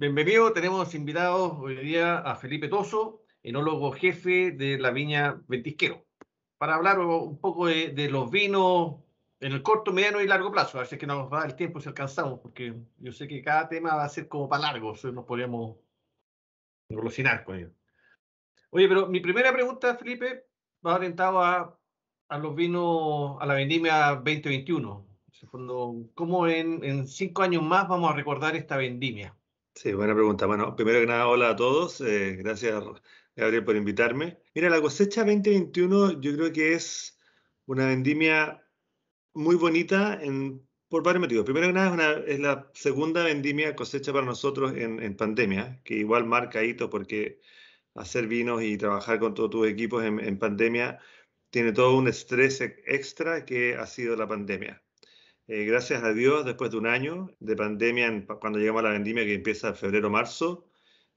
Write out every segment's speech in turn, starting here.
Bienvenido, tenemos invitados hoy día a Felipe Toso, enólogo jefe de la viña Ventisquero, para hablar un poco de, los vinos en el corto, mediano y largo plazo. A ver si es que nos va el tiempo si alcanzamos, porque yo sé que cada tema va a ser como para largo, entonces nos podríamos relacionar con ello. Oye, pero mi primera pregunta, Felipe, va orientado a, los vinos, a la vendimia 2021. ¿cómo en cinco años más vamos a recordar esta vendimia? Sí, buena pregunta. Bueno, primero que nada, hola a todos. Eh, gracias, Gabriel, por invitarme. Mira, la cosecha 2021 yo creo que es una vendimia muy bonita en, por varios motivos. Primero que nada, es, la segunda vendimia cosecha para nosotros en, pandemia, que igual marca hito porque hacer vinos y trabajar con todos tus equipos en pandemia tiene todo un estrés e-, extra que ha sido la pandemia. Eh, gracias a Dios, después de un año de pandemia, cuando llegamos a la vendimia que empieza en febrero-marzo,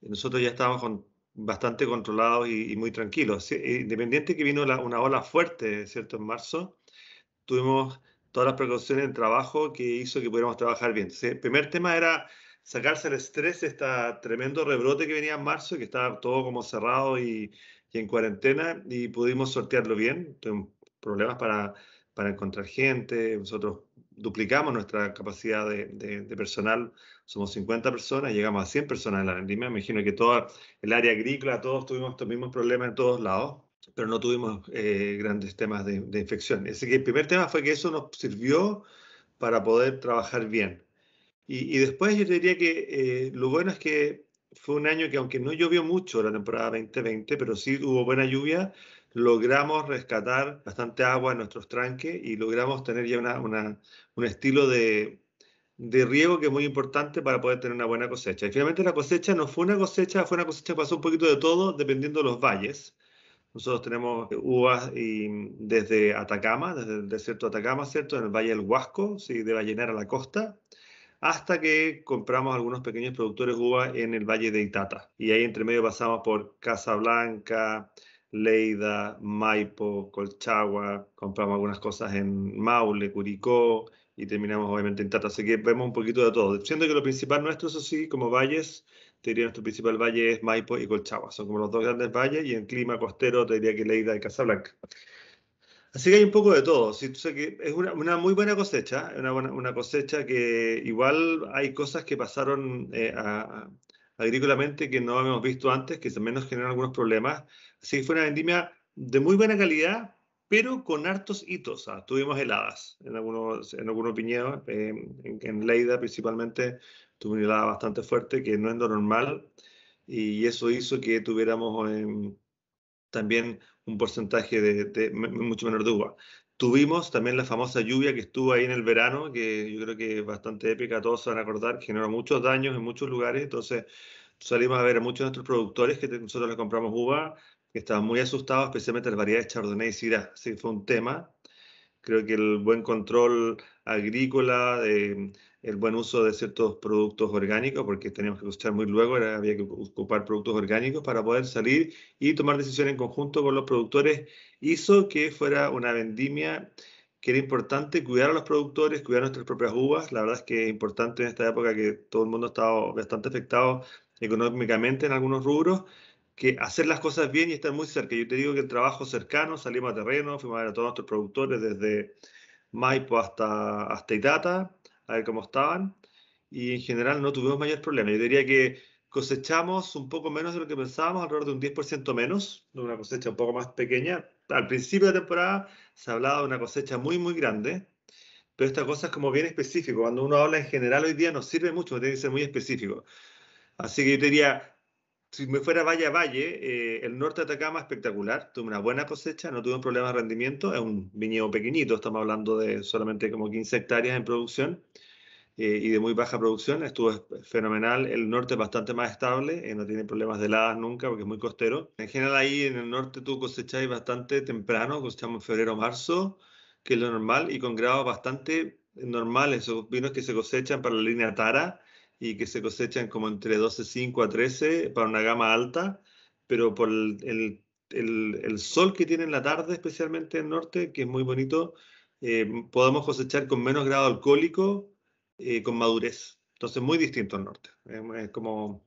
nosotros ya estábamos bastante controlados y, muy tranquilos. Eh, independiente que vino una ola fuerte, ¿cierto? En marzo, tuvimos todas las precauciones en trabajo que hizo que pudiéramos trabajar bien. el primer tema era sacarse el estrés, de este tremendo rebrote que venía en marzo, que estaba todo como cerrado y, en cuarentena, y pudimos sortearlo bien. Tuvimos problemas para, para encontrar gente, nosotros duplicamos nuestra capacidad de, personal, somos 50 personas, llegamos a 100 personas en la línea, me imagino que todo el área agrícola, todos tuvimos estos mismos problemas en todos lados, pero no tuvimos eh, grandes temas de, infección. Así que el primer tema fue que eso nos sirvió para poder trabajar bien. Y, después yo diría que eh, lo bueno es que fue un año que aunque no llovió mucho la temporada 2020, pero sí hubo buena lluvia, logramos rescatar bastante agua en nuestros tranques y logramos tener ya un estilo de, riego que es muy importante para poder tener una buena cosecha. Y finalmente la cosecha no fue una cosecha, fue una cosecha que pasó un poquito de todo dependiendo de los valles. Nosotros tenemos uvas y, desde Atacama, desde el desierto de Atacama, ¿cierto? En el Valle del Huasco, ¿sí? de Vallenar a la costa, hasta que compramos algunos pequeños productores uva en el Valle de Itata. Y ahí entre medio pasamos por Casablanca, Leida, Maipo, Colchagua, compramos algunas cosas en Maule, Curicó y terminamos obviamente en Itata, Así que vemos un poquito de todo. Siendo que lo principal nuestro, eso sí, como valles, te diría nuestro principal valle es Maipo y Colchagua. Son como los dos grandes valles y en clima costero te diría que Leida y Casablanca. Así que hay un poco de todo. que es una, muy buena cosecha, una, una, cosecha que igual hay cosas que pasaron eh, agrícolamente que no habíamos visto antes, que también nos generan algunos problemas. Así que fue una vendimia de muy buena calidad, pero con hartos hitos. tuvimos heladas en algunos, en algunos en, Leida principalmente, tuvo una helada bastante fuerte, que no es lo normal, y eso hizo que tuviéramos em, también un porcentaje de, mucho menor de uva. Tuvimos también la famosa lluvia que estuvo ahí en el verano, que yo creo que es bastante épica, todos se van a acordar, generó muchos daños en muchos lugares, entonces salimos a ver a muchos de nuestros productores que nosotros les compramos uva, que estaban muy asustados, especialmente las variedades Chardonnay y Syrah, sí fue un tema. Creo que el buen control agrícola, de el buen uso de ciertos productos orgánicos, porque teníamos que escuchar muy luego, había que ocupar productos orgánicos para poder salir y tomar decisiones en conjunto con los productores, hizo que fuera una vendimia que era importante cuidar a los productores, cuidar nuestras propias uvas. La verdad es que es importante en esta época que todo el mundo ha estado bastante afectado económicamente en algunos rubros, que hacer las cosas bien y estar muy cerca. Yo te digo que el trabajo cercano, salimos a terreno, fuimos a ver a todos nuestros productores desde Maipo hasta, hasta Itata, a ver cómo estaban, y en general no tuvimos mayor problemas. Yo diría que cosechamos un poco menos de lo que pensábamos, alrededor de un 10% menos, de una cosecha un poco más pequeña. Al principio de la temporada se hablaba de una cosecha muy, muy grande, pero esta cosa es como bien específico. Cuando uno habla en general hoy día no sirve mucho, tiene que ser muy específico. Así que yo diría, si me fuera valle a valle, eh, el norte de Atacama espectacular, tuve una buena cosecha, no tuve un problema de rendimiento, es un viñedo pequeñito, estamos hablando de solamente como 15 hectáreas en producción eh, y de muy baja producción, estuvo fenomenal, el norte es bastante más estable, eh, no tiene problemas de heladas nunca porque es muy costero. En general ahí en el norte tú cosecháis bastante temprano, cosechamos febrero o marzo, que es lo normal, y con grados bastante normales, esos vinos que se cosechan para la línea Tara y que se cosechan como entre 12, 5 a 13 para una gama alta, pero por el, el, sol que tiene en la tarde, especialmente en el norte, que es muy bonito, eh, ...podemos cosechar con menos grado alcohólico, eh, con madurez. Entonces, muy distinto al norte. Es como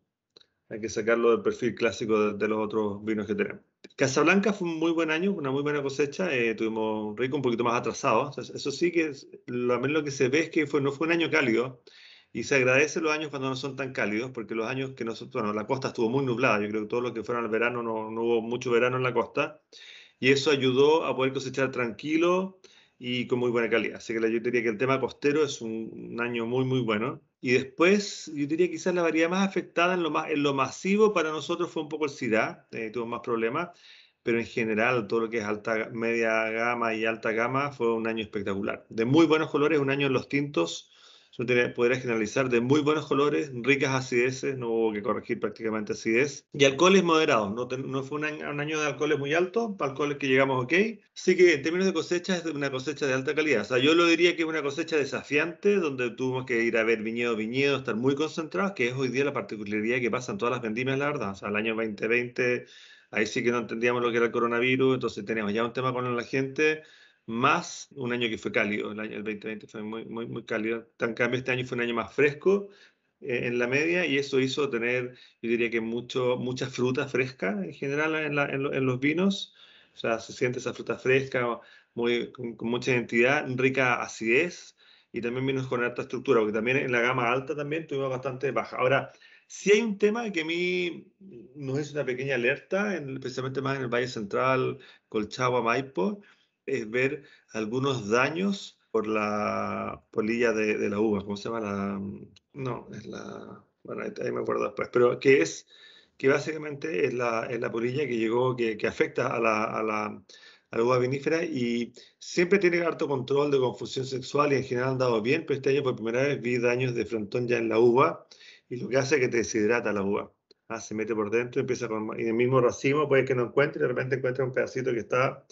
hay que sacarlo del perfil clásico de, los otros vinos que tenemos. Casablanca fue un muy buen año, una muy buena cosecha. Eh, tuvimos un rico un poquito más atrasado. eso sí que es, lo, lo que se ve es que no fue un año cálido. Y se agradece los años cuando no son tan cálidos, porque los años que nosotros, bueno, la costa estuvo muy nublada, yo creo que todos los que fueron al verano no, hubo mucho verano en la costa, y eso ayudó a poder cosechar tranquilo y con muy buena calidad. Así que yo diría que el tema costero es un, año muy, muy bueno. Y después, yo diría quizás la variedad más afectada en lo, más, en lo masivo para nosotros fue un poco el SIDA, eh, tuvo más problemas, pero en general todo lo que es alta, media gama y alta gama fue un año espectacular. De muy buenos colores, un año en los tintos yo podría generalizar de muy buenos colores, ricas acideces, no hubo que corregir prácticamente acidez. Y alcoholes moderados, no, no fue un año, de alcoholes muy altos, alcoholes que llegamos ok. Así que en términos de cosecha es una cosecha de alta calidad. O sea, yo lo diría que es una cosecha desafiante, donde tuvimos que ir a ver viñedo, viñedo, estar muy concentrados, que es hoy día la particularidad que pasa en todas las vendimias, la verdad. O sea, el año 2020, ahí sí que no entendíamos lo que era el coronavirus, entonces teníamos ya un tema con la gente más un año que fue cálido, el año el 2020 fue muy, muy, muy cálido. En cambio, este año fue un año más fresco eh, en la media y eso hizo tener, yo diría que mucho, mucha fruta fresca en general en, la, en, los vinos. O sea, se siente esa fruta fresca, muy, con, mucha identidad, rica acidez y también vinos con alta estructura, porque también en la gama alta también tuvimos bastante baja. Ahora, si hay un tema que a mí nos es una pequeña alerta, especialmente más en el Valle Central, Colchagua, Maipo, es ver algunos daños por la polilla de, la uva, ¿cómo se llama? La, mm, no, es la... Bueno, ahí me acuerdo después, pero que es que básicamente es la, la polilla que llegó, que, que afecta a la, a la, a la uva vinífera y siempre tiene harto control de confusión sexual y en general han dado bien, pero este año por primera vez vi daños de frontón ya en la uva y lo que hace es que te deshidrata la uva. Ah, se mete por dentro, empieza con, en el mismo racimo, puede que no encuentre y de repente encuentra un pedacito que está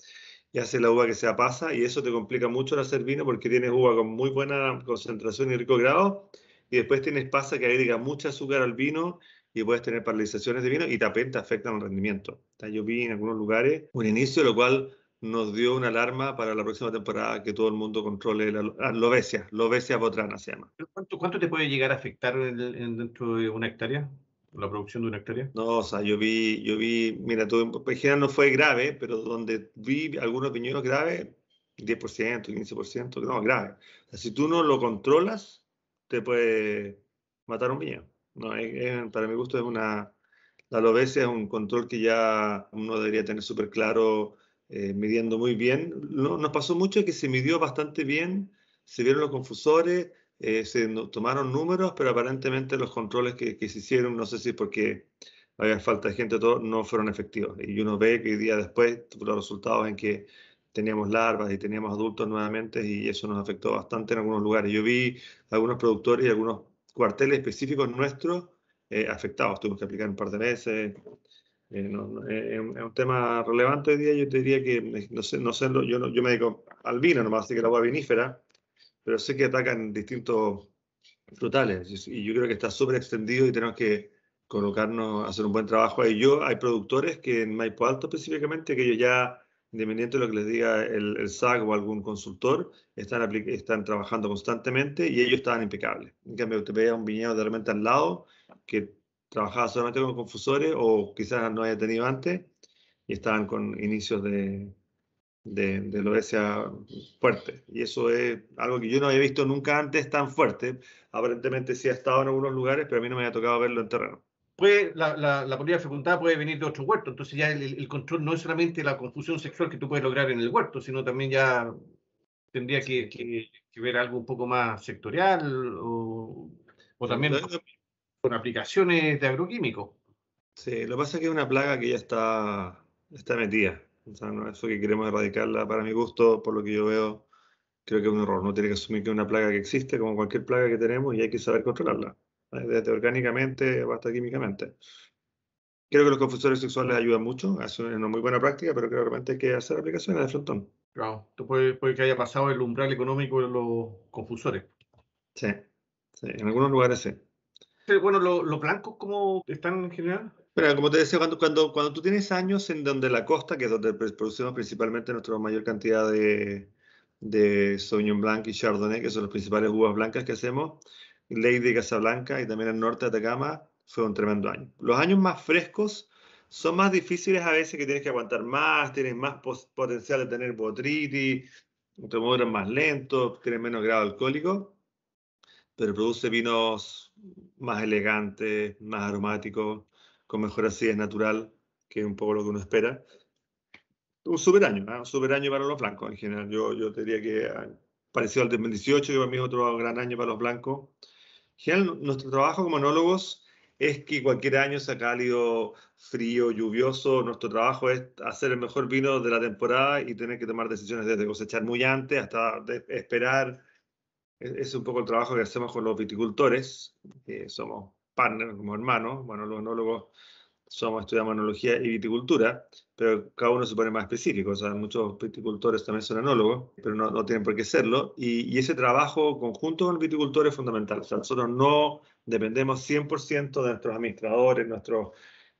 y hace la uva que sea pasa, y eso te complica mucho el hacer vino porque tienes uva con muy buena concentración y rico grado, y después tienes pasa que agrega mucho azúcar al vino y puedes tener paralizaciones de vino y también te afectan el rendimiento. Yo vi en algunos lugares un inicio, lo cual nos dio una alarma para la próxima temporada que todo el mundo controle la ah, lobesia, lobesia botrana se llama. ¿Cuánto, te puede llegar a afectar dentro de una hectárea? la producción de una hectárea? No, o sea, yo vi, yo vi, mira, tu en general no fue grave, pero donde vi algunos piñeros graves, 10%, 15%, no, grave. si tú no lo controlas, te puede matar un viñedo. No, para mi gusto es una, la alobesia es un control que ya uno debería tener súper claro, eh, midiendo muy bien. No, nos pasó mucho que se midió bastante bien, se vieron los confusores, eh, se tomaron números, pero aparentemente los controles que, se hicieron, no sé si porque había falta de gente, todo, no fueron efectivos. Y uno ve que día después los resultados en que teníamos larvas y teníamos adultos nuevamente y eso nos afectó bastante en algunos lugares. Yo vi algunos productores y algunos cuarteles específicos nuestros eh, afectados. Tuvimos que aplicar un par de meses. Eh, es un tema relevante hoy día. Yo te diría que, no sé, yo, yo me dedico al vino nomás, así que la agua vinífera, pero sé que atacan distintos frutales y yo creo que está súper extendido y tenemos que colocarnos, hacer un buen trabajo ahí. Yo, hay productores que en Maipo Alto específicamente, que yo ya, independiente de lo que les diga el, el SAC o algún consultor, están, están trabajando constantemente y ellos estaban impecables. En cambio, usted veía un viñedo de repente al lado que trabajaba solamente con confusores o quizás no haya tenido antes y estaban con inicios de, de, lo que sea fuerte. Y eso es algo que yo no había visto nunca antes tan fuerte. Aparentemente sí ha estado en algunos lugares, pero a mí no me había tocado verlo en terreno. Puede, la, la, fecundada puede venir de otro huerto, entonces ya el, control no es solamente la confusión sexual que tú puedes lograr en el huerto, sino también ya tendría que, ver algo un poco más sectorial o, también con aplicaciones de agroquímicos. Sí, lo que pasa es que es una plaga que ya está, está metida. O sea, no, eso que queremos erradicarla, para mi gusto, por lo que yo veo, creo que es un error. No tiene que asumir que es una plaga que existe, como cualquier plaga que tenemos, y hay que saber controlarla, desde orgánicamente hasta químicamente. Creo que los confusores sexuales ayudan mucho, es una muy buena práctica, pero creo que realmente hay que hacer aplicaciones de frontón. Claro, tú puedes que haya pasado el umbral económico de los confusores. Sí, sí en algunos lugares sí. Pero bueno, ¿los blancos cómo están en general? Pero como te decía, cuando, cuando, cuando, tú tienes años en donde la costa, que es donde producimos principalmente nuestra mayor cantidad de, de Sauvignon Blanc y Chardonnay, que son las principales uvas blancas que hacemos, Lady Casablanca y también el norte de Atacama, fue un tremendo año. Los años más frescos son más difíciles a veces que tienes que aguantar más, tienes más potencial de tener botritis, te más lento, tienes menos grado alcohólico, pero produce vinos más elegantes, más aromáticos mejor así, es natural, que es un poco lo que uno espera. Un super año, ¿ah? un super año para los blancos en general. Yo, yo diría que ah, parecido al 2018, yo para mí otro gran año para los blancos. En general, nuestro trabajo como monólogos es que cualquier año sea cálido, frío, lluvioso, nuestro trabajo es hacer el mejor vino de la temporada y tener que tomar decisiones desde cosechar muy antes hasta esperar. Es, un poco el trabajo que hacemos con los viticultores. somos partner, como hermanos, bueno, los enólogos somos, estudiamos enología y viticultura, pero cada uno se pone más específico. O sea, muchos viticultores también son enólogos, pero no, no tienen por qué serlo. Y, y, ese trabajo conjunto con el viticultor es fundamental. O sea, nosotros no dependemos 100% de nuestros administradores, nuestros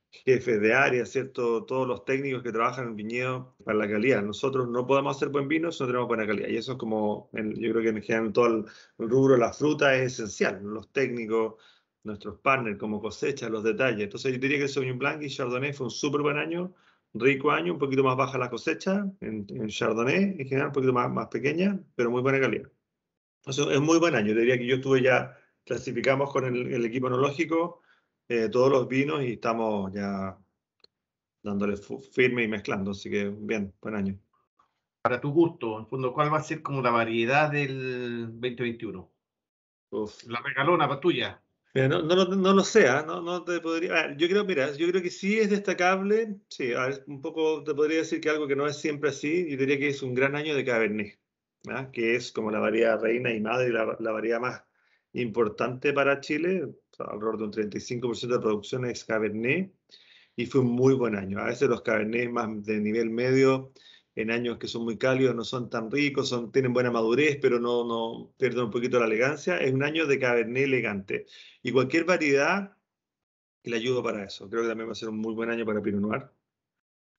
jefes de área, ¿cierto? Todos los técnicos que trabajan en viñedo para la calidad. Nosotros no podemos hacer buen vino si no tenemos buena calidad. Y eso es como, yo creo que en general todo el rubro la fruta es esencial. Los técnicos, nuestros partners como cosecha, los detalles. Entonces yo diría que el Sauvignon Blanc y Chardonnay fue un súper buen año, rico año, un poquito más baja la cosecha en, Chardonnay, en general un poquito más, más pequeña, pero muy buena calidad. Entonces es muy buen año, yo diría que yo estuve ya, clasificamos con el, equipo enológico eh, todos los vinos y estamos ya dándole firme y mezclando, así que bien, buen año. Para tu gusto, en fondo, ¿cuál va a ser como la variedad del 2021? La megalona para tuya no, no, no, lo sea ¿ah? no, no te podría. yo creo, mira, yo creo que sí es destacable. Sí, un poco te podría decir que algo que no es siempre así, yo diría que es un gran año de Cabernet, ¿ah? que es como la variedad reina y madre, la, la variedad más importante para Chile, alrededor de un 35% de producción es Cabernet, y fue un muy buen año. A veces los Cabernet más de nivel medio en años que son muy cálidos, no son tan ricos, son, tienen buena madurez, pero no, no pierden un poquito la elegancia. Es un año de Cabernet elegante. Y cualquier variedad le ayudo para eso. Creo que también va a ser un muy buen año para Pinot Noir.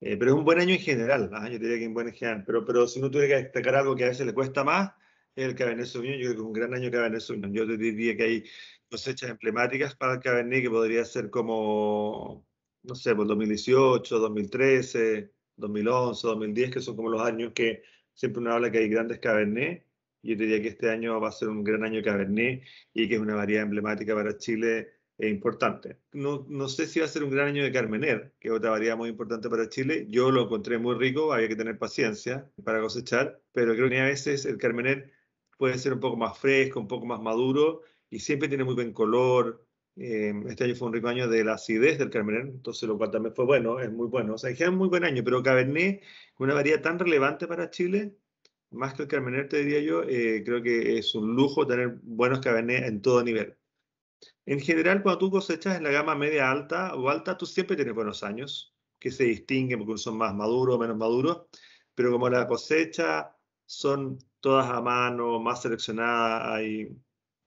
Eh, pero es un buen año en general, años ¿ah? yo diría que un buen general. Pero, pero si no tuviera que destacar algo que a veces le cuesta más, es el Cabernet Sauvignon. Yo creo que es un gran año Cabernet Sauvignon. Yo te diría que hay cosechas emblemáticas para el Cabernet que podría ser como, no sé, por 2018, 2013. 2011, 2010, que son como los años que siempre uno habla que hay grandes Cabernet. Yo diría que este año va a ser un gran año de Cabernet y que es una variedad emblemática para Chile e importante. No, no sé si va a ser un gran año de Carmener, que es otra variedad muy importante para Chile. Yo lo encontré muy rico, había que tener paciencia para cosechar, pero creo que a veces el Carmener puede ser un poco más fresco, un poco más maduro y siempre tiene muy buen color, eh, este año fue un rico año de la acidez del Carmener, entonces lo cual también fue bueno, es muy bueno. O sea, es muy buen año, pero Cabernet, una variedad tan relevante para Chile, más que el Carmener, te diría yo, eh, creo que es un lujo tener buenos Cabernet en todo nivel. En general, cuando tú cosechas en la gama media alta o alta, tú siempre tienes buenos años, que se distinguen porque son más maduros o menos maduros, pero como la cosecha son todas a mano, más seleccionadas, hay,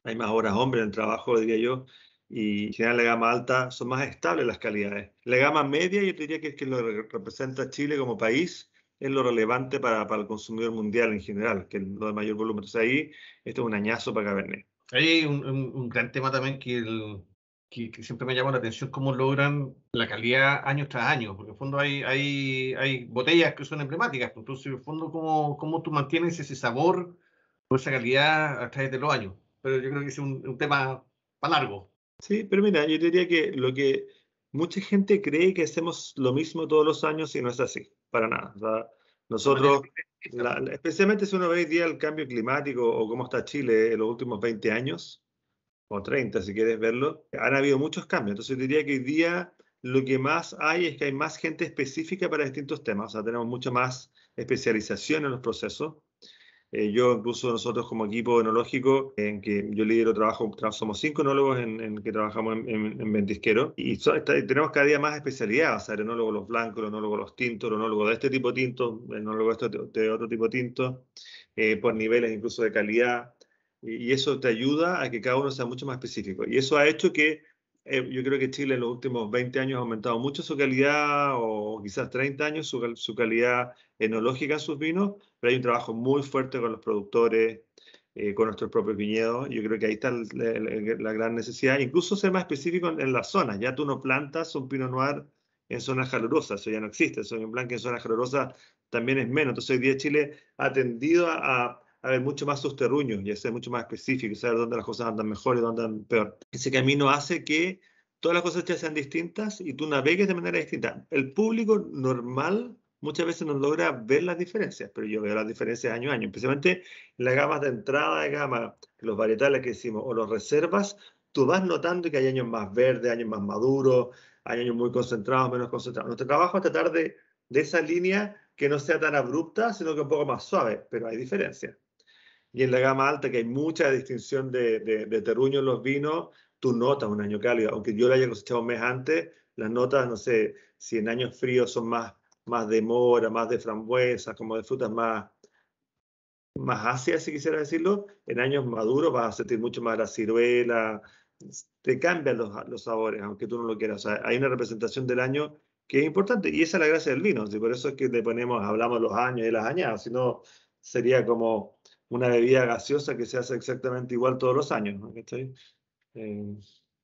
hay más horas hombre en el trabajo, diría yo, y en general la gama alta son más estables las calidades. La gama media yo diría que es que lo representa Chile como país es lo relevante para, para el consumidor mundial en general, que es lo de mayor volumen. Entonces ahí esto es un añazo para Cabernet. Hay un, un, gran tema también que, que, siempre me llama la atención, cómo logran la calidad año tras año, porque en el fondo hay, hay, hay botellas que son emblemáticas, pues, entonces en el fondo cómo, cómo tú mantienes ese sabor o esa calidad a través de los años. Pero yo creo que es un, un tema para largo. Sí, pero mira, yo diría que lo que mucha gente cree que hacemos lo mismo todos los años y no es así, para nada. nosotros, especialmente si uno ve hoy día el cambio climático o cómo está Chile en los últimos 20 años, o 30 si quieres verlo, han habido muchos cambios. Entonces yo diría que hoy día lo que más hay es que hay más gente específica para distintos temas, o sea, tenemos mucho más especialización en los procesos. Eh, yo, incluso nosotros como equipo enológico, en que yo lidero trabajo, somos cinco enólogos en, que trabajamos en, Ventisquero, y tenemos cada día más especialidades, o sea, el enólogo los blancos, el enólogo los tintos, el enólogo de este tipo tinto, el enólogo de, este, otro tipo tinto, eh, por niveles incluso de calidad, y eso te ayuda a que cada uno sea mucho más específico. Y eso ha hecho que eh, yo creo que Chile en los últimos 20 años ha aumentado mucho su calidad, o quizás 30 años, su, calidad enológica en sus vinos, pero hay un trabajo muy fuerte con los productores, eh, con nuestros propios viñedos. Yo creo que ahí está la gran necesidad, incluso ser más específico en, las zonas. Ya tú no plantas un pino Noir en zonas calurosas, eso ya no existe. en plan Blanc en zonas calurosas también es menos. Entonces hoy día Chile ha tendido a ver, mucho más sosterruño y ser mucho más específico y saber dónde las cosas andan mejor y dónde andan peor. Ese camino hace que todas las cosas ya sean distintas y tú navegues de manera distinta. El público normal muchas veces no logra ver las diferencias, pero yo veo las diferencias año a año, especialmente en las gamas de entrada de gama, los varietales que hicimos o los reservas, tú vas notando que hay años más verdes, años más maduros, hay años muy concentrados, menos concentrados. Nuestro trabajo es tratar de, de esa línea que no sea tan abrupta, sino que un poco más suave, pero hay diferencias y en la gama alta, que hay mucha distinción de, terruño en los vinos, tú notas un año cálido. Aunque yo lo haya cosechado un mes antes, las notas, no sé, si en años fríos son más, más de mora, más de frambuesa, como de frutas más, más ácidas, si quisiera decirlo, en años maduros vas a sentir mucho más la ciruela, te cambian los, sabores, aunque tú no lo quieras. hay una representación del año que es importante y esa es la gracia del vino. por eso es que le ponemos, hablamos los años y las añadas, si no sería como una bebida gaseosa que se hace exactamente igual todos los años, eh,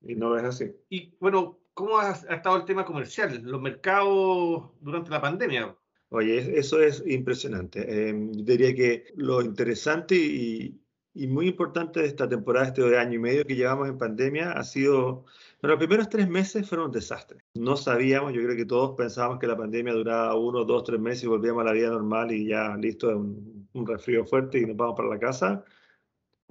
y no es así. Y bueno, ¿cómo ha, estado el tema comercial, los mercados durante la pandemia? Oye, eso es impresionante. Eh, diría que lo interesante y, y muy importante de esta temporada, este año y medio que llevamos en pandemia, ha sido, bueno, los primeros tres meses fueron un desastre. No sabíamos, yo creo que todos pensábamos que la pandemia duraba uno, dos, tres meses y volvíamos a la vida normal y ya listo, un, resfrío fuerte y nos vamos para la casa.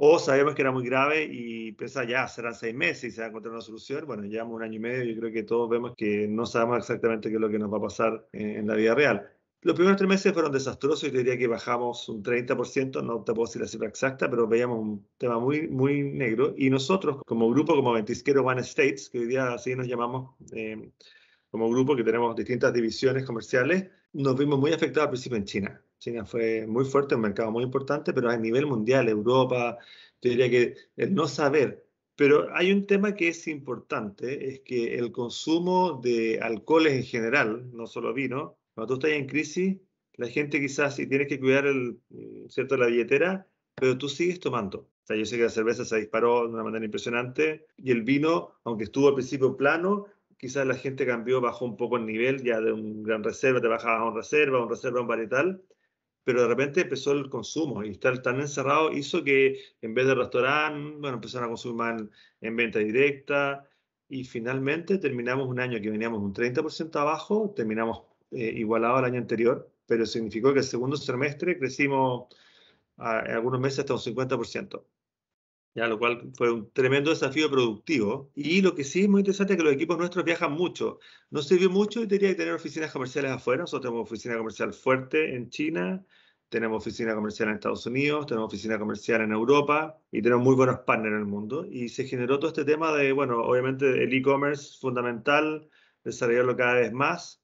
O sabíamos que era muy grave y pensaba ya serán seis meses y se va a encontrar una solución. Bueno, llevamos un año y medio y yo creo que todos vemos que no sabemos exactamente qué es lo que nos va a pasar en la vida real. Los primeros tres meses fueron desastrosos y te diría que bajamos un 30%, no te puedo decir la cifra exacta, pero veíamos un tema muy, muy negro. Y nosotros, como grupo, como Ventisquero One States, que hoy día así nos llamamos eh, como grupo, que tenemos distintas divisiones comerciales, nos vimos muy afectados al principio en China. China fue muy fuerte, un mercado muy importante, pero a nivel mundial, Europa, te diría que el no saber. Pero hay un tema que es importante, es que el consumo de alcoholes en general, no solo vino, cuando tú estás en crisis, la gente quizás si tienes que cuidar el, eh, ¿cierto? la billetera, pero tú sigues tomando. O sea, yo sé que la cerveza se disparó de una manera impresionante y el vino, aunque estuvo al principio plano, quizás la gente cambió, bajó un poco el nivel, ya de un gran reserva te bajaba a un reserva, un reserva, un varietal, pero de repente empezó el consumo y estar tan encerrado hizo que en vez de restaurante, bueno, empezaron a consumir más en, en venta directa y finalmente terminamos un año que veníamos un 30% abajo, terminamos eh, igualado al año anterior, pero significó que el segundo semestre crecimos ah, en algunos meses hasta un 50%. Ya, lo cual fue un tremendo desafío productivo. Y lo que sí es muy interesante es que los equipos nuestros viajan mucho. Nos sirvió mucho y tenía que tener oficinas comerciales afuera. Nosotros tenemos oficina comercial fuerte en China, tenemos oficina comercial en Estados Unidos, tenemos oficina comercial en Europa y tenemos muy buenos partners en el mundo. Y se generó todo este tema de, bueno, obviamente el e-commerce fundamental, desarrollarlo cada vez más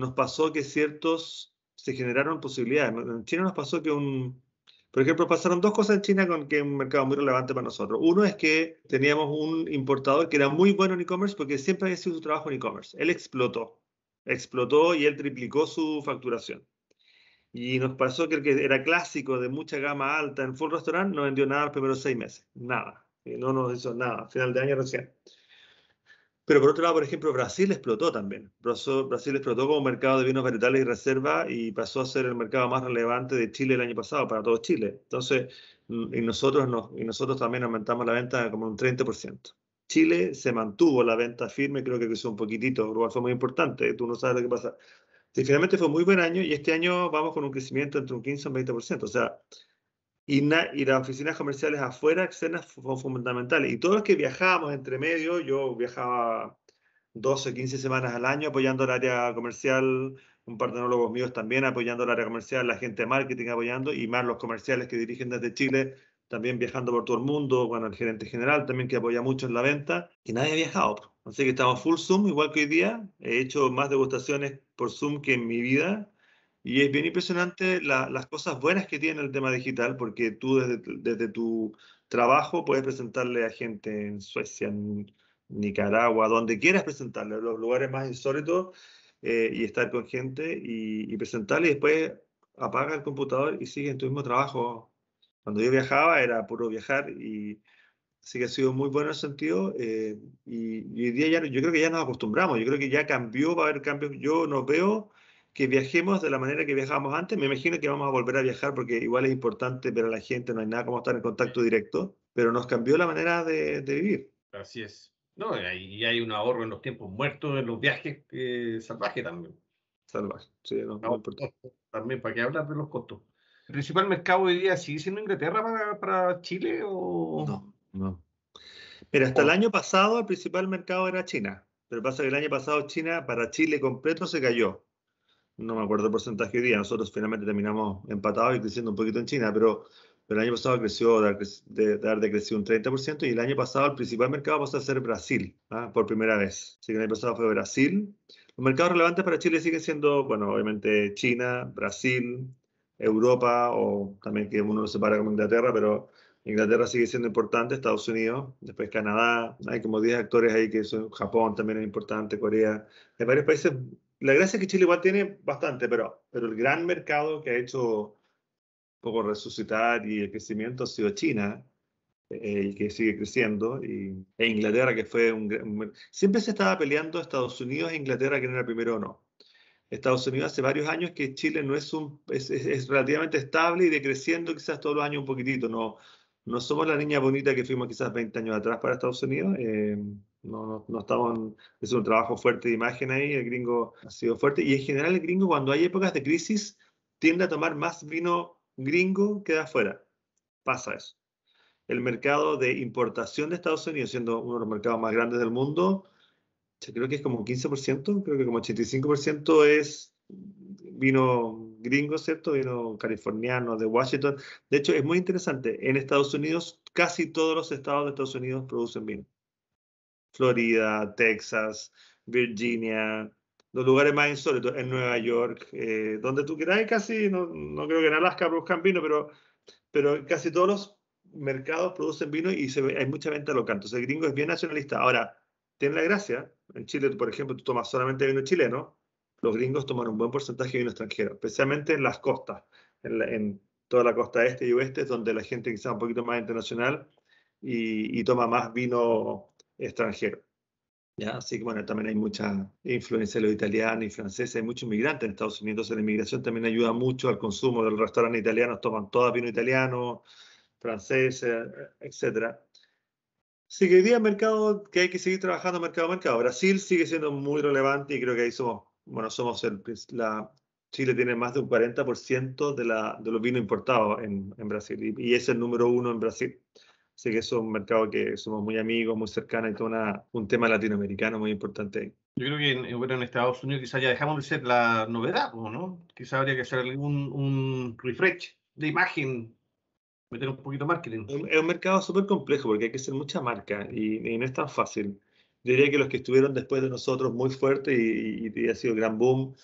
nos pasó que ciertos se generaron posibilidades. En China nos pasó que un... Por ejemplo, pasaron dos cosas en China con que es un mercado muy relevante para nosotros. Uno es que teníamos un importador que era muy bueno en e-commerce porque siempre había sido su trabajo en e-commerce. Él explotó, explotó y él triplicó su facturación. Y nos pasó que el que era clásico de mucha gama alta en full restaurant no vendió nada los primeros seis meses, nada. No nos hizo nada, final de año recién. Pero por otro lado, por ejemplo, Brasil explotó también. Brasil explotó como mercado de vinos vegetales y reserva y pasó a ser el mercado más relevante de Chile el año pasado, para todo Chile. Entonces, mm, y nosotros, y nosotros también aumentamos la venta como un 30%. Chile se mantuvo la venta firme, creo que creció un poquitito, Uruguay fue muy importante, tú no sabes lo que pasa. Sí, finalmente fue un muy buen año y este año vamos con un crecimiento entre un 15 y un 20%. O sea, y, las oficinas comerciales afuera externas son fundamentales. Y todos los que viajábamos entre medio, yo viajaba 12, 15 semanas al año apoyando el área comercial, un par de nólogos míos también apoyando el área comercial, la gente de marketing apoyando y más los comerciales que dirigen desde Chile también viajando por todo el mundo, bueno, el gerente general también que apoya mucho en la venta y nadie ha viajado. Así que estamos full Zoom, igual que hoy día. He hecho más degustaciones por Zoom que en mi vida y es bien impresionante las cosas buenas que tiene el tema digital, porque tú desde, desde tu trabajo puedes presentarle a gente en Suecia, en Nicaragua, donde quieras presentarle, los lugares más insólitos, eh, y estar con gente y, presentarle y después apaga el computador y sigue en tu mismo trabajo. Cuando yo viajaba era puro viajar y sí que ha sido muy bueno en sentido eh, y, hoy día ya, yo creo que ya nos acostumbramos, yo creo que ya cambió, va a haber cambios, yo no veo que viajemos de la manera que viajábamos antes. Me imagino que vamos a volver a viajar porque igual es importante ver a la gente, no hay nada como estar en contacto directo, pero nos cambió la manera de, vivir. Así es. No, y hay, un ahorro en los tiempos muertos, en los viajes salvajes también. Salvaje, sí, no, importante. También, ¿para que hablar de los costos? ¿El principal mercado hoy día sigue siendo Inglaterra para, Chile o...? No, no. Pero hasta el oh. año pasado el principal mercado era China. Pero pasa que el año pasado China para Chile completo se cayó no me acuerdo el porcentaje de día, nosotros finalmente terminamos empatados y creciendo un poquito en China, pero, el año pasado creció, de, haber decrecido un 30% y el año pasado el principal mercado pasó a ser Brasil, ¿ah? por primera vez. Así que el año pasado fue Brasil. Los mercados relevantes para Chile siguen siendo, bueno, obviamente China, Brasil, Europa, o también que uno lo separa como Inglaterra, pero Inglaterra sigue siendo importante, Estados Unidos, después Canadá, hay como 10 actores ahí que son Japón también es importante, Corea, hay varios países la gracia es que Chile igual tiene bastante, pero, pero el gran mercado que ha hecho un poco resucitar y el crecimiento ha sido China, el eh, que sigue creciendo, y, e Inglaterra, que fue un, Siempre se estaba peleando Estados Unidos e Inglaterra, que no era primero o no. Estados Unidos hace varios años que Chile no es un es, relativamente estable y decreciendo quizás todos los años un poquitito. No, no somos la niña bonita que fuimos quizás 20 años atrás para Estados Unidos. Eh, no, no, no, estamos, es un trabajo fuerte de imagen ahí, el gringo ha sido fuerte. Y en general el gringo cuando hay épocas de crisis tiende a tomar más vino gringo que de afuera. Pasa eso. El mercado de importación de Estados Unidos, siendo uno de los mercados más grandes del mundo, creo que es como 15%, creo que como 85% es vino gringo, ¿cierto? Vino californiano, de Washington. De hecho, es muy interesante. En Estados Unidos, casi todos los estados de Estados Unidos producen vino. Florida, Texas, Virginia, los lugares más insólitos, en Nueva York, eh, donde tú quieras, casi, no, creo que en Alaska produzcan vino, pero, pero casi todos los mercados producen vino y hay mucha venta local. Entonces el gringo es bien nacionalista. Ahora, tiene la gracia, en Chile, por ejemplo, tú tomas solamente vino chileno, los gringos toman un buen porcentaje de vino extranjero, especialmente en las costas, en, toda la costa este y oeste, donde la gente quizá un poquito más internacional y toma más vino extranjero. ¿ya? Así que bueno, también hay mucha influencia de los italianos y franceses, hay muchos inmigrantes en Estados Unidos, la inmigración también ayuda mucho al consumo del restaurante italiano toman todo vino italiano, francés, etcétera. Así que hoy día mercado que hay que seguir trabajando mercado a mercado. Brasil sigue siendo muy relevante y creo que ahí somos, bueno, somos el, la, Chile tiene más de un 40% de, la, de los vinos importados en, en Brasil y, y, es el número uno en Brasil. Sé que es un mercado que somos muy amigos, muy cercanos y todo una, un tema latinoamericano muy importante Yo creo que en, eh, Estados Unidos quizás ya dejamos de ser la novedad, ¿no? Quizás habría que hacer algún un refresh de imagen, meter un poquito marketing. Es un mercado súper complejo porque hay que ser mucha marca y, no es tan fácil. Yo diría que los que estuvieron después de nosotros muy fuerte y ha sido gran boom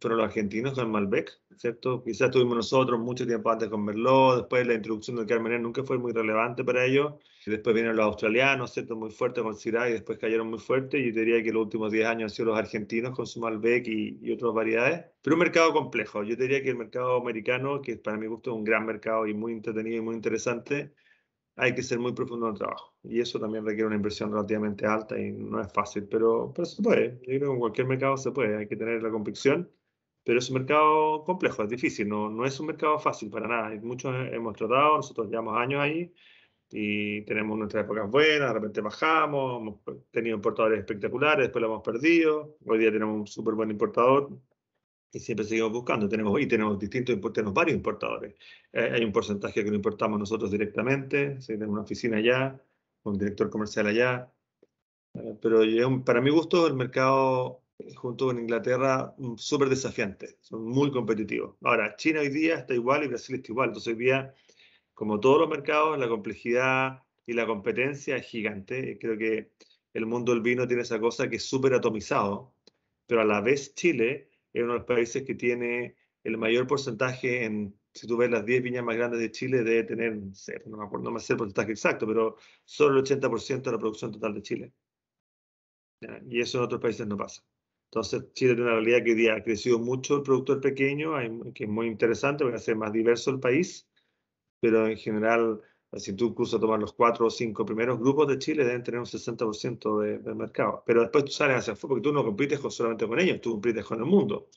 fueron los argentinos con Malbec, ¿cierto? Quizás tuvimos nosotros mucho tiempo antes con Merlot, después la introducción del Carmenel nunca fue muy relevante para ellos, Y después vienen los australianos, ¿cierto? Muy fuerte con Syrah y después cayeron muy fuerte, yo diría que los últimos 10 años han sido los argentinos con su Malbec y, otras variedades, pero un mercado complejo, yo diría que el mercado americano, que para mi gusto es un gran mercado y muy entretenido y muy interesante, hay que ser muy profundo en el trabajo. Y eso también requiere una inversión relativamente alta y no es fácil, pero, pero se puede. Yo creo que en cualquier mercado se puede. Hay que tener la convicción pero es un mercado complejo, es difícil, no, no es un mercado fácil para nada. Muchos hemos tratado, nosotros llevamos años ahí y tenemos nuestras épocas buenas, de repente bajamos, hemos tenido importadores espectaculares, después lo hemos perdido, hoy día tenemos un súper buen importador, y siempre seguimos buscando. Tenemos, y tenemos distintos tenemos varios importadores. Eh, hay un porcentaje que lo importamos nosotros directamente, si tenemos una oficina allá, un director comercial allá. Eh, pero para mi gusto, el mercado eh, junto con Inglaterra mm, súper desafiante, son muy competitivos. Ahora, China hoy día está igual y Brasil está igual, entonces hoy día, como todos los mercados, la complejidad y la competencia es gigante. Creo que el mundo del vino tiene esa cosa que es súper atomizado, pero a la vez Chile es uno de los países que tiene el mayor porcentaje en, si tú ves las 10 viñas más grandes de Chile, debe tener, no me acuerdo, no me sé el porcentaje exacto, pero solo el 80% de la producción total de Chile. Y eso en otros países no pasa. Entonces, Chile tiene una realidad que hoy día ha crecido mucho el productor pequeño, que es muy interesante, va a ser más diverso el país, pero en general, si tú a tomar los cuatro o cinco primeros grupos de Chile, deben tener un 60% del mercado. Pero después tú sales hacia afuera, porque tú no compites con, solamente con ellos, tú compites con el mundo.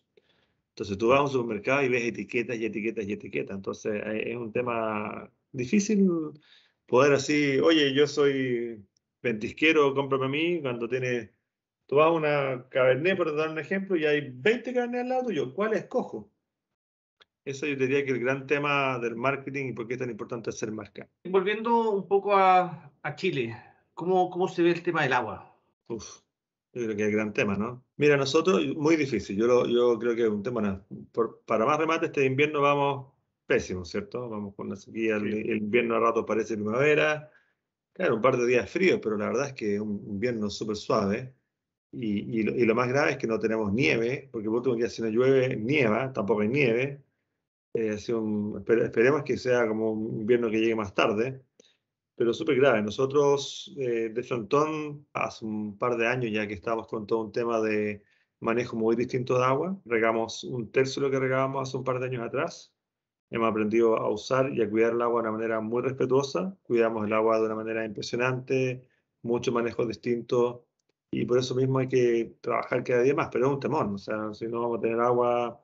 Entonces tú vas a un supermercado y ves etiquetas y etiquetas y etiquetas. Entonces eh, es un tema difícil poder así, oye, yo soy ventisquero, cómprame a mí, cuando tienes tú vas a una cabernet, por dar un ejemplo, y hay 20 cabernet al lado yo, ¿cuál escojo? Eso yo diría que el gran tema del marketing y por qué es tan importante hacer marca. Volviendo un poco a, a Chile, ¿cómo, ¿cómo se ve el tema del agua? Uf, yo creo que es el gran tema, ¿no? Mira, nosotros, muy difícil. Yo, yo creo que es un tema, para más remate, este invierno vamos pésimo, ¿cierto? Vamos con la sequía, el, invierno a rato parece primavera. Claro, un par de días fríos, pero la verdad es que es un invierno súper suave. Y, lo, más grave es que no tenemos nieve, porque el último día si no llueve, nieva, tampoco hay nieve. Eh, esperemos que sea como un invierno que llegue más tarde, pero súper grave. Nosotros eh, de Frontón, hace un par de años ya que estábamos con todo un tema de manejo muy distinto de agua, regamos un tercio de lo que regábamos hace un par de años atrás. Hemos aprendido a usar y a cuidar el agua de una manera muy respetuosa. Cuidamos el agua de una manera impresionante, mucho manejo distinto y por eso mismo hay que trabajar cada día más, pero es un temor o sea, si no vamos a tener agua,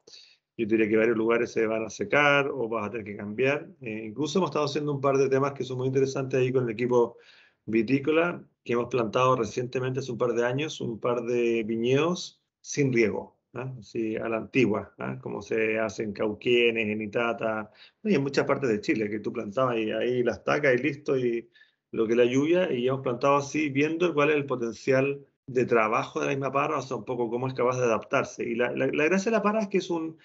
yo diría que varios lugares se van a secar o vas a tener que cambiar. Eh, incluso hemos estado haciendo un par de temas que son muy interesantes ahí con el equipo vitícola, que hemos plantado recientemente, hace un par de años, un par de viñedos sin riego, ¿ah? a la antigua, ¿ah? como se hace en Cauquienes, en Itata, y en muchas partes de Chile, que tú plantabas y ahí las tacas y listo, y lo que es la lluvia, y hemos plantado así, viendo cuál es el potencial de trabajo de la misma parra, o sea, un poco cómo es capaz de adaptarse. Y la, gracia de la parra es que es, un,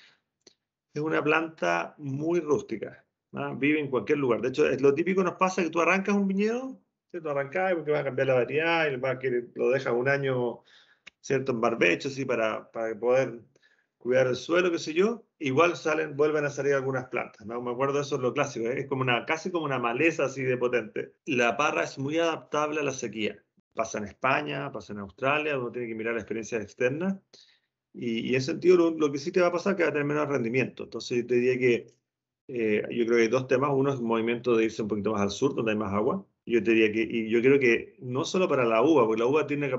es una planta muy rústica, ¿ah? vive en cualquier lugar. De hecho, lo típico nos pasa que tú arrancas un viñedo, tú arrancas porque vas a cambiar la variedad, va lo dejas un año ¿cierto? en barbecho, así, para, para poder cuidar el suelo, qué sé yo, igual salen, vuelven a salir algunas plantas, ¿no? Me acuerdo, eso es lo clásico, ¿eh? es como una, casi como una maleza así de potente. La parra es muy adaptable a la sequía pasa en España, pasa en Australia, uno tiene que mirar la experiencia Y, y en ese sentido, lo, que sí te va a pasar es que va a tener menos rendimiento. Entonces, yo te diría que eh, yo creo que hay dos temas. Uno es el movimiento de irse un poquito más al sur, donde hay más agua. Yo te diría que, y yo creo que no solo para la uva, porque la uva tiene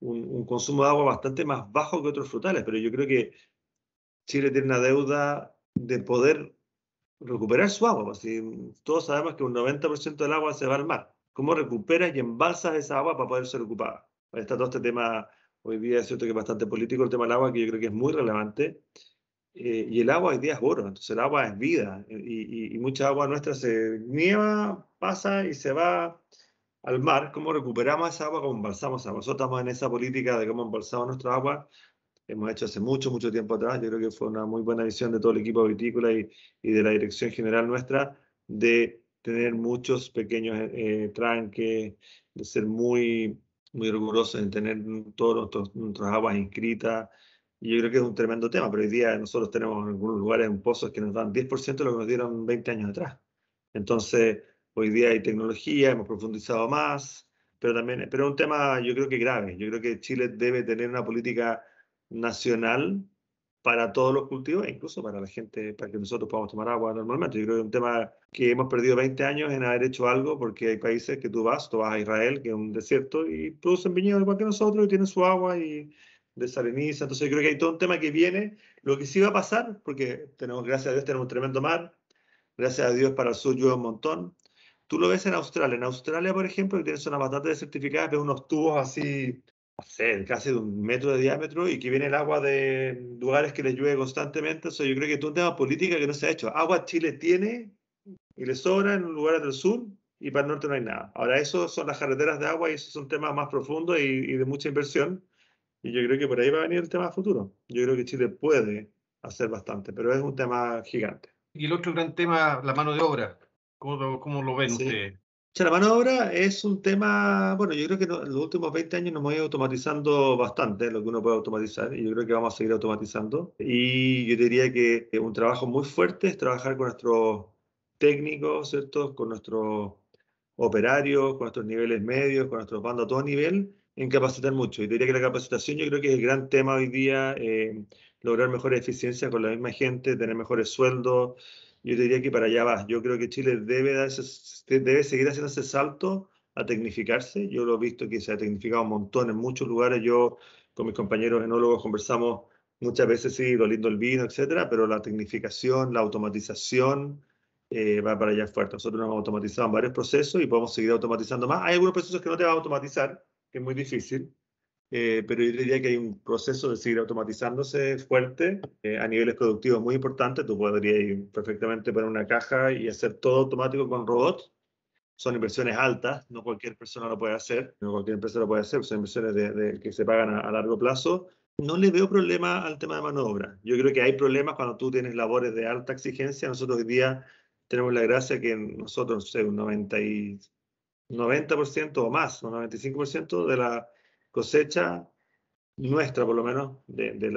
un, consumo de agua bastante más bajo que otros frutales, pero yo creo que Chile tiene una deuda de poder recuperar su agua. porque todos sabemos que un 90% del agua se va al mar cómo recuperas y embalsas esa agua para poder ser ocupada. está todo este tema, hoy día es cierto que es bastante político el tema del agua, que yo creo que es muy relevante. Eh, y el agua hoy día es oro, entonces el agua es vida. Eh, y, mucha agua nuestra se nieva, pasa y se va al mar, cómo recuperamos esa agua, cómo embalsamos esa agua. Nosotros estamos en esa política de cómo embalsamos nuestra agua. Hemos hecho hace mucho, mucho tiempo atrás. Yo creo que fue una muy buena visión de todo el equipo vitícola y, y de la dirección general nuestra de tener muchos pequeños eh, tranques, de ser muy, muy rigurosos en tener todos nuestras aguas inscritas. Y yo creo que es un tremendo tema, pero hoy día nosotros tenemos en algunos lugares en pozos que nos dan 10% de lo que nos dieron 20 años atrás. Entonces, hoy día hay tecnología, hemos profundizado más, pero también, pero es un tema yo creo que grave. Yo creo que Chile debe tener una política nacional para todos los cultivos, e incluso para la gente, para que nosotros podamos tomar agua normalmente. Yo creo que es un tema que hemos perdido 20 años en haber hecho algo, porque hay países que tú vas, tú vas a Israel, que es un desierto, y producen viñedos igual que nosotros, y tienen su agua y desaliniza. Entonces, yo creo que hay todo un tema que viene. Lo que sí va a pasar, porque tenemos, gracias a Dios, tenemos un tremendo mar, gracias a Dios para el sur llueve un montón. Tú lo ves en Australia. En Australia, por ejemplo, que una zonas bastante desertificadas, ves unos tubos así, no casi de un metro de diámetro y que viene el agua de lugares que le llueve constantemente. entonces yo creo que es un tema política que no se ha hecho. Agua Chile tiene, y le sobra en lugares del sur y para el norte no hay nada. Ahora, eso son las carreteras de agua y es un temas más profundo y, de mucha inversión. Y yo creo que por ahí va a venir el tema futuro. Yo creo que Chile puede hacer bastante, pero es un tema gigante. Y el otro gran tema, la mano de obra. ¿Cómo, lo, cómo lo ven sí. la mano de obra es un tema, bueno, yo creo que en los últimos 20 años nos hemos ido automatizando bastante lo que uno puede automatizar y yo creo que vamos a seguir automatizando. Y yo diría que un trabajo muy fuerte es trabajar con nuestros técnicos, ¿cierto? Con nuestros operarios, con nuestros niveles medios, con nuestros bandos a todo nivel, en capacitar mucho. Y diría que la capacitación yo creo que es el gran tema hoy día, eh, lograr mejores eficiencias con la misma gente, tener mejores sueldos. Yo diría que para allá va. Yo creo que Chile debe, debe seguir haciendo ese salto a tecnificarse. Yo lo he visto que se ha tecnificado un montón en muchos lugares. Yo con mis compañeros enólogos conversamos muchas veces, sí, lo lindo el vino, etcétera, pero la tecnificación, la automatización, eh, va para allá fuerte. Nosotros nos en varios procesos y podemos seguir automatizando más. Hay algunos procesos que no te va a automatizar, que es muy difícil, eh, pero yo diría que hay un proceso de seguir automatizándose fuerte eh, a niveles productivos muy importantes. Tú podrías ir perfectamente poner una caja y hacer todo automático con robots. Son inversiones altas, no cualquier persona lo puede hacer, no cualquier empresa lo puede hacer, son inversiones que se pagan a, largo plazo. No le veo problema al tema de mano de obra. Yo creo que hay problemas cuando tú tienes labores de alta exigencia. Nosotros hoy día tenemos la gracia que nosotros, un 90, y, 90% o más, un 95% de la cosecha nuestra, por lo menos, de, de,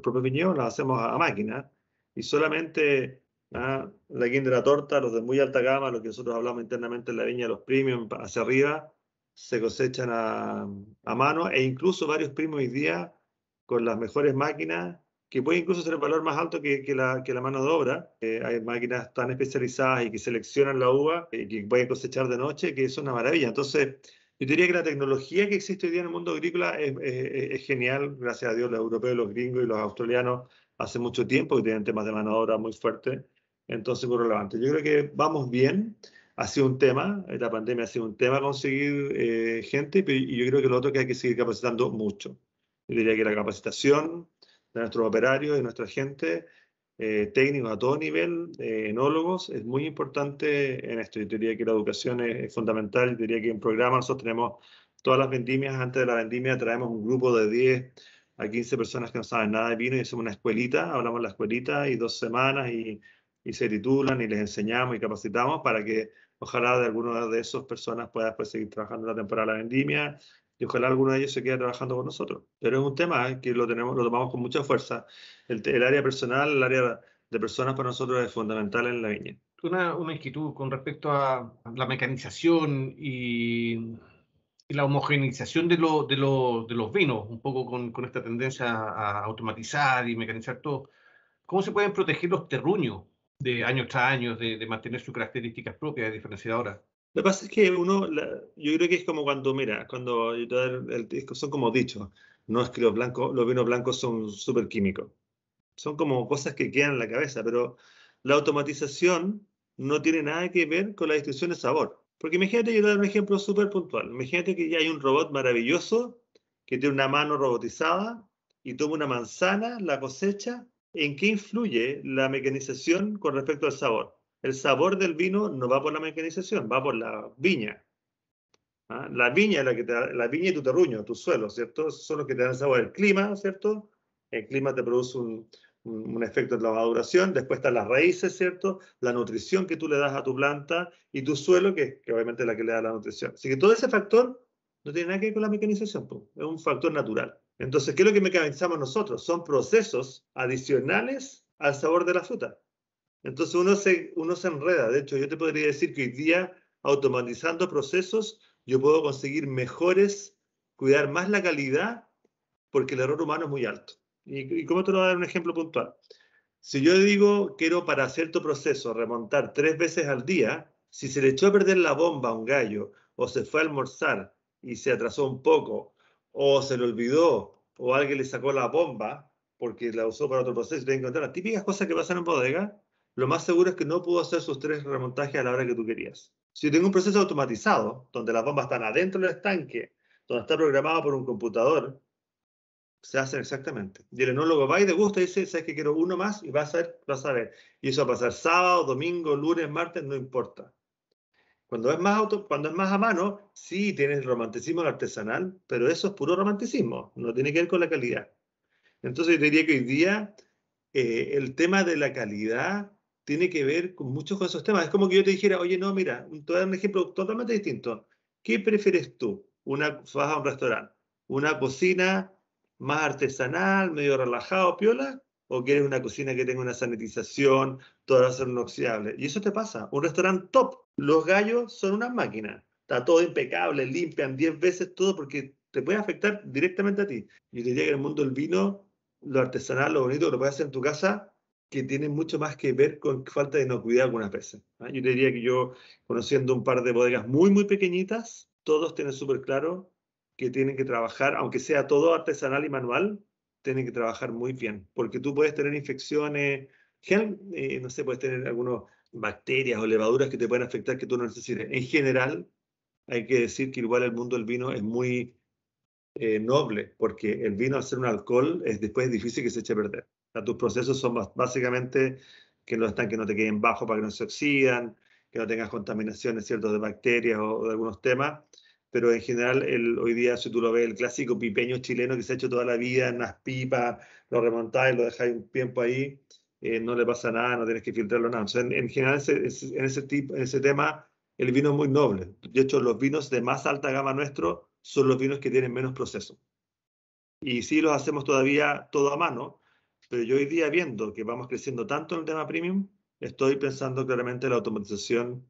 propio de nuestros la hacemos a, máquina y solamente ¿ah? la guinda de la torta, los de muy alta gama, los que nosotros hablamos internamente en la viña, los premium hacia arriba, se cosechan a, a mano e incluso varios primos hoy día con las mejores máquinas que puede incluso ser el valor más alto que, que, la, que la, mano de obra. Eh, hay máquinas tan especializadas y que seleccionan la uva y eh, que pueden cosechar de noche, que es una maravilla. Entonces, yo diría que la tecnología que existe hoy día en el mundo agrícola es, genial, gracias a Dios, los europeos, los gringos y los australianos hace mucho tiempo que tienen temas de mano de obra muy fuertes, entonces muy relevante. Yo creo que vamos bien, ha sido un tema, eh, la pandemia ha sido un tema conseguir gente, y yo creo que lo otro que hay que seguir capacitando mucho. Yo diría que la capacitación, de nuestros operarios, de nuestra gente, eh, técnicos a todo nivel, eh, enólogos, es muy importante en esto. Yo diría que la educación es, fundamental. Yo diría que en programa nosotros tenemos todas las vendimias, antes de la vendimia traemos un grupo de 10 a 15 personas que no saben nada de vino y hacemos una escuelita, hablamos la escuelita y dos semanas y, y se titulan y les enseñamos y capacitamos para que ojalá de alguna de esas personas pueda después seguir trabajando la temporada de la vendimia y ojalá alguno de ellos se quede trabajando con nosotros. Pero es un tema ¿eh? que lo, tenemos, lo tomamos con mucha fuerza. El, área personal, el área de personas para nosotros es fundamental en la viña. Una, una inquietud con respecto a la mecanización y, la homogeneización de, lo, de, de, los vinos, un poco con, con esta tendencia a automatizar y mecanizar todo. ¿Cómo se pueden proteger los terruños de año tras año de, de, mantener sus características propias, y diferenciadoras? Lo que pasa es que uno, yo creo que es como cuando, mira, cuando el, el disco, son como dichos, no es que los los vinos blancos son súper químicos. Son como cosas que quedan en la cabeza, pero la automatización no tiene nada que ver con la distribución de sabor. Porque imagínate, yo te doy un ejemplo súper puntual. Imagínate que ya hay un robot maravilloso que tiene una mano robotizada y toma una manzana, la cosecha. ¿En qué influye la mecanización con respecto al sabor? el sabor del vino no va por la mecanización, va por la viña. ¿Ah? La viña es la que la viña y tu terruño, tu suelo, ¿cierto? son los que te dan sabor. El clima, ¿cierto? El clima te produce un, efecto de la maduración. Después están las raíces, ¿cierto? La nutrición que tú le das a tu planta y tu suelo, que, obviamente es la que le da la nutrición. Así que todo ese factor no tiene nada que ver con la mecanización, es un factor natural. Entonces, ¿qué es lo que mecanizamos nosotros? Son procesos adicionales al sabor de la fruta. Entonces uno se, uno se enreda. De hecho, yo te podría decir que hoy día, automatizando procesos, yo puedo conseguir mejores, cuidar más la calidad, porque el error humano es muy alto. ¿Y, y cómo te lo voy a dar un ejemplo puntual? Si yo digo, quiero para cierto proceso remontar tres veces al día, si se le echó a perder la bomba a un gallo, o se fue a almorzar y se atrasó un poco, o se le olvidó, o alguien le sacó la bomba porque la usó para otro proceso y tiene que encontrar las típicas cosas que pasan en bodega, lo más seguro es que no pudo hacer sus tres remontajes a la hora que tú querías. Si tengo un proceso automatizado, donde las bombas están adentro del estanque, donde está programado por un computador, se hacen exactamente. Y el enólogo va y de gusto dice, sabes que quiero uno más y va a ver, vas a Y eso va a pasar sábado, domingo, lunes, martes, no importa. Cuando es más auto, cuando es más a mano, sí tienes el romanticismo artesanal, pero eso es puro romanticismo, no tiene que ver con la calidad. Entonces yo diría que hoy día eh, el tema de la calidad tiene que ver con muchos con esos temas. Es como que yo te dijera, oye, no, mira, un, te un ejemplo totalmente distinto. ¿Qué prefieres tú? Una, vas a un restaurante, una cocina más artesanal, medio relajado, piola, o quieres una cocina que tenga una sanitización, todo va a ser inoxidable. Y eso te pasa. Un restaurante top, los gallos son unas máquinas. Está todo impecable, limpian 10 veces todo porque te puede afectar directamente a ti. Yo diría que en el mundo del vino, lo artesanal, lo bonito, lo puedes hacer en tu casa, que tienen mucho más que ver con falta de inocuidad algunas veces. ¿ah? Yo diría que yo, conociendo un par de bodegas muy, muy pequeñitas, todos tienen súper claro que tienen que trabajar, aunque sea todo artesanal y manual, tienen que trabajar muy bien, porque tú puedes tener infecciones, eh, no sé, puedes tener algunas bacterias o levaduras que te pueden afectar que tú no necesites. En general, hay que decir que igual el mundo del vino es muy eh, noble, porque el vino al ser un alcohol es después difícil que se eche a perder tus procesos son básicamente que los que no te queden bajos para que no se oxidan, que no tengas contaminaciones ¿cierto? de bacterias o, de algunos temas. Pero en general, el, hoy día, si tú lo ves, el clásico pipeño chileno que se ha hecho toda la vida en las pipas, lo remontáis, lo dejáis un tiempo ahí, eh, no le pasa nada, no tienes que filtrarlo nada. en, general, en, ese tipo, en ese tema, el vino es muy noble. De hecho, los vinos de más alta gama nuestro son los vinos que tienen menos proceso. Y sí los hacemos todavía todo a mano, pero yo hoy día viendo que vamos creciendo tanto en el tema premium, estoy pensando claramente en la automatización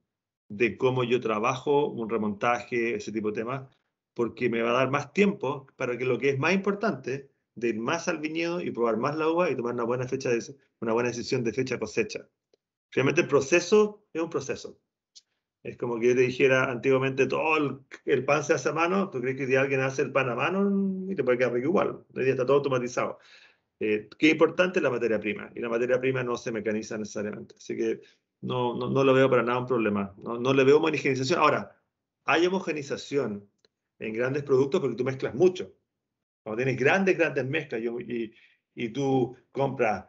de cómo yo trabajo, un remontaje, ese tipo de temas, porque me va a dar más tiempo para que lo que es más importante, de ir más al viñedo y probar más la uva y tomar una buena, fecha de, una buena decisión de fecha cosecha. Realmente el proceso es un proceso. Es como que yo te dijera antiguamente, todo el, pan se hace a mano, tú crees que si alguien hace el pan a mano y te puede quedar igual. Hoy día está todo automatizado. Eh, qué importante es la materia prima, y la materia prima no se mecaniza necesariamente. Así que no, no, lo veo para nada un problema. No, no le veo homogenización. Ahora, hay homogenización en grandes productos porque tú mezclas mucho. Cuando tienes grandes, grandes mezclas y, y, tú compras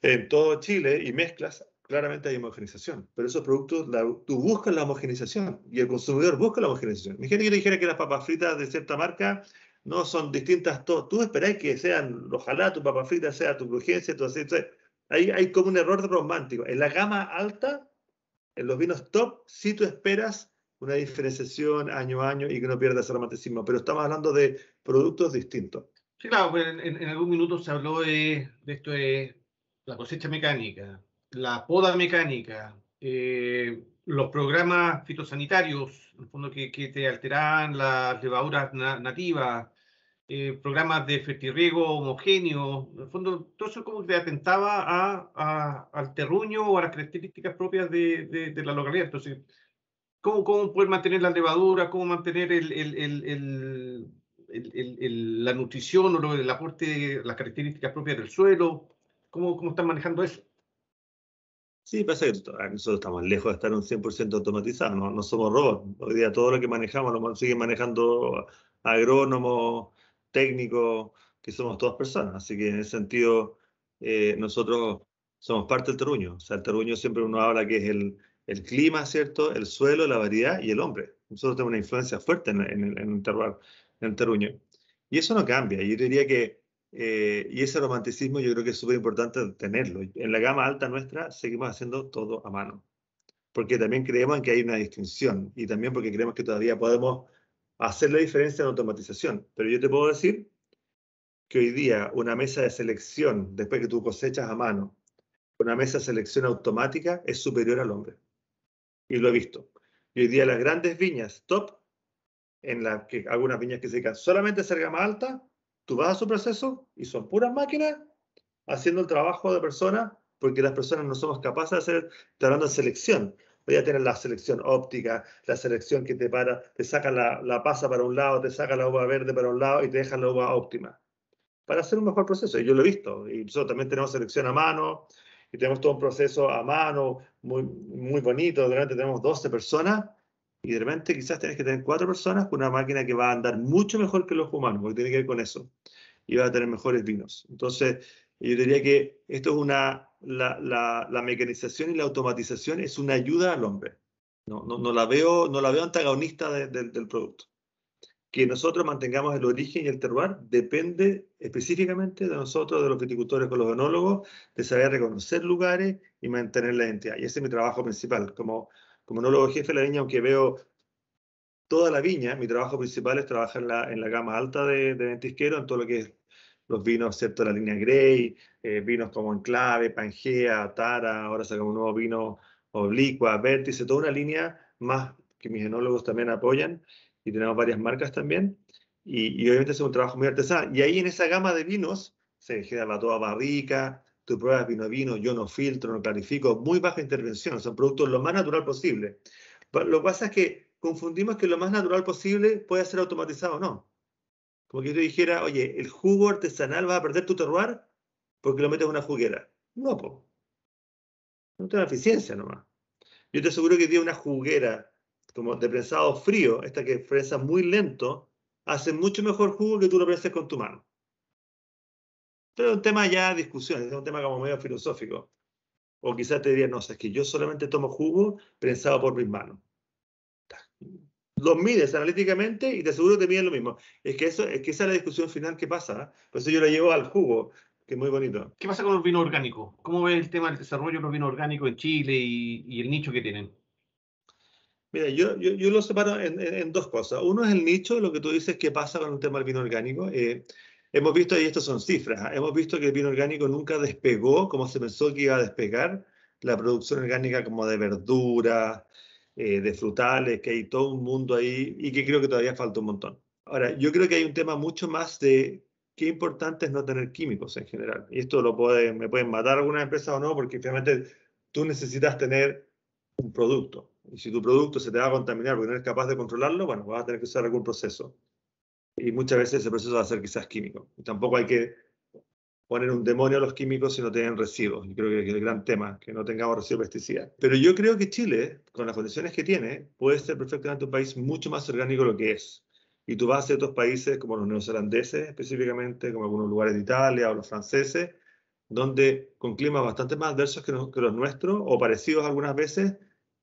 en todo Chile y mezclas, claramente hay homogenización. Pero esos productos, tú buscas la homogenización y el consumidor busca la homogenización. Mi gente que dijera que las papas fritas de cierta marca no son distintas. Tú esperás que sean, ojalá tu papa frita sea tu brujencia, tu así, hay, hay como un error romántico. En la gama alta, en los vinos top, sí tú esperas una diferenciación año a año y que no pierdas el romanticismo, pero estamos hablando de productos distintos. Sí, claro, pues, en, en algún minuto se habló de, esto de la cosecha mecánica, la poda mecánica, eh, los programas fitosanitarios, en el fondo que, que te alteraban las levaduras nativas, eh, programas de fertirriego homogéneo, en el fondo todo eso como que atentaba a, al terruño o a las características propias de, de, la localidad. Entonces, ¿cómo, cómo poder mantener la levadura? ¿Cómo mantener la nutrición o el aporte, las características propias del suelo? ¿Cómo, cómo están manejando eso? Sí, pasa que nosotros estamos lejos de estar un 100% automatizados, no, somos robots. Hoy día todo lo que manejamos lo siguen manejando agrónomos, técnicos, que somos todas personas. Así que en ese sentido, eh, nosotros somos parte del terruño. O sea, el terruño siempre uno habla que es el, el clima, ¿cierto? El suelo, la variedad y el hombre. Nosotros tenemos una influencia fuerte en, en, en, en el terruño. Y eso no cambia. Yo diría que eh, y ese romanticismo yo creo que es súper importante tenerlo. En la gama alta nuestra seguimos haciendo todo a mano, porque también creemos en que hay una distinción y también porque creemos que todavía podemos hacer la diferencia en automatización. Pero yo te puedo decir que hoy día una mesa de selección, después que tú cosechas a mano, una mesa de selección automática es superior al hombre. Y lo he visto. Y hoy día las grandes viñas top, en las que algunas viñas que se dedican solamente a hacer gama alta, Tú vas a su proceso y son puras máquinas haciendo el trabajo de personas porque las personas no somos capaces de hacer, te hablando de selección. Voy a tener la selección óptica, la selección que te para, te saca la, pasa para un lado, te saca la uva verde para un lado y te deja la uva óptima. Para hacer un mejor proceso, y yo lo he visto, y nosotros también tenemos selección a mano, y tenemos todo un proceso a mano muy, muy bonito, durante tenemos 12 personas, y de repente quizás tenés que tener cuatro personas con una máquina que va a andar mucho mejor que los humanos, porque tiene que ver con eso. Y va a tener mejores vinos. Entonces, yo diría que esto es una, la, la, la mecanización y la automatización es una ayuda al hombre. No, no, no la, veo, no la veo antagonista del producto. Que nosotros mantengamos el origen y el terroir depende específicamente de nosotros, de los viticultores con los enólogos, de saber reconocer lugares y mantener la identidad. Y ese es mi trabajo principal, como como enólogo jefe de la viña, aunque veo toda la viña, mi trabajo principal es trabajar en la, gama alta de, ventisquero, en todo lo que es los vinos, excepto la línea Grey, eh, vinos como Enclave, Pangea, Tara, ahora sacamos un nuevo vino Oblicua, Vértice, toda una línea más que mis enólogos también apoyan y tenemos varias marcas también. Y, obviamente es un trabajo muy artesanal. Y ahí en esa gama de vinos se genera la toda barrica, tú pruebas vino a vino, yo no filtro, no clarifico, muy baja intervención, son productos lo más natural posible. Lo que pasa es que confundimos que lo más natural posible puede ser automatizado o no. Como que yo dijera, oye, el jugo artesanal va a perder tu terroir porque lo metes en una juguera. No, po. No tiene eficiencia nomás. Yo te aseguro que tiene una juguera como de prensado frío, esta que prensa muy lento, hace mucho mejor jugo que tú lo prenses con tu mano. Pero es un tema ya de discusión, es un tema como medio filosófico. O quizás te diría no, sé es que yo solamente tomo jugo prensado por mis manos. Los mides analíticamente y te aseguro que te miden lo mismo. Es que, eso, es que esa es la discusión final que pasa. ¿eh? Por eso yo la llevo al jugo, que es muy bonito. ¿Qué pasa con el vino orgánico? ¿Cómo ves el tema del desarrollo del vino orgánico en Chile y, el nicho que tienen? Mira, yo, yo, yo lo separo en, dos cosas. Uno es el nicho, lo que tú dices qué pasa con el tema del vino orgánico. Eh, Hemos visto, y esto son cifras, ¿ah? hemos visto que el vino orgánico nunca despegó como se pensó que iba a despegar la producción orgánica como de verduras, eh, de frutales, que hay todo un mundo ahí y que creo que todavía falta un montón. Ahora, yo creo que hay un tema mucho más de qué importante es no tener químicos en general. Y esto lo puede, me pueden matar algunas empresas o no, porque finalmente tú necesitas tener un producto. Y si tu producto se te va a contaminar porque no eres capaz de controlarlo, bueno, vas a tener que usar algún proceso y muchas veces ese proceso va a ser quizás químico. tampoco hay que poner un demonio a los químicos si no tienen residuos. y creo que es el gran tema, que no tengamos residuos pesticidas. Pero yo creo que Chile, con las condiciones que tiene, puede ser perfectamente un país mucho más orgánico de lo que es. Y tú vas a otros países como los neozelandeses específicamente, como algunos lugares de Italia o los franceses, donde con climas bastante más adversos que los nuestros o parecidos algunas veces,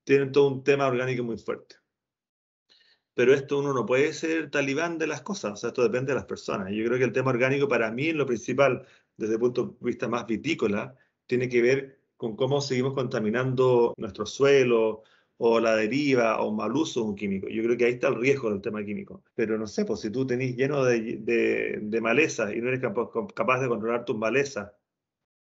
tienen todo un tema orgánico muy fuerte pero esto uno no puede ser talibán de las cosas, o sea, esto depende de las personas. Yo creo que el tema orgánico para mí, en lo principal, desde el punto de vista más vitícola, tiene que ver con cómo seguimos contaminando nuestro suelo o la deriva o mal uso de un químico. Yo creo que ahí está el riesgo del tema químico. Pero no sé, pues si tú tenés lleno de, de, maleza y no eres capaz de controlar tus malezas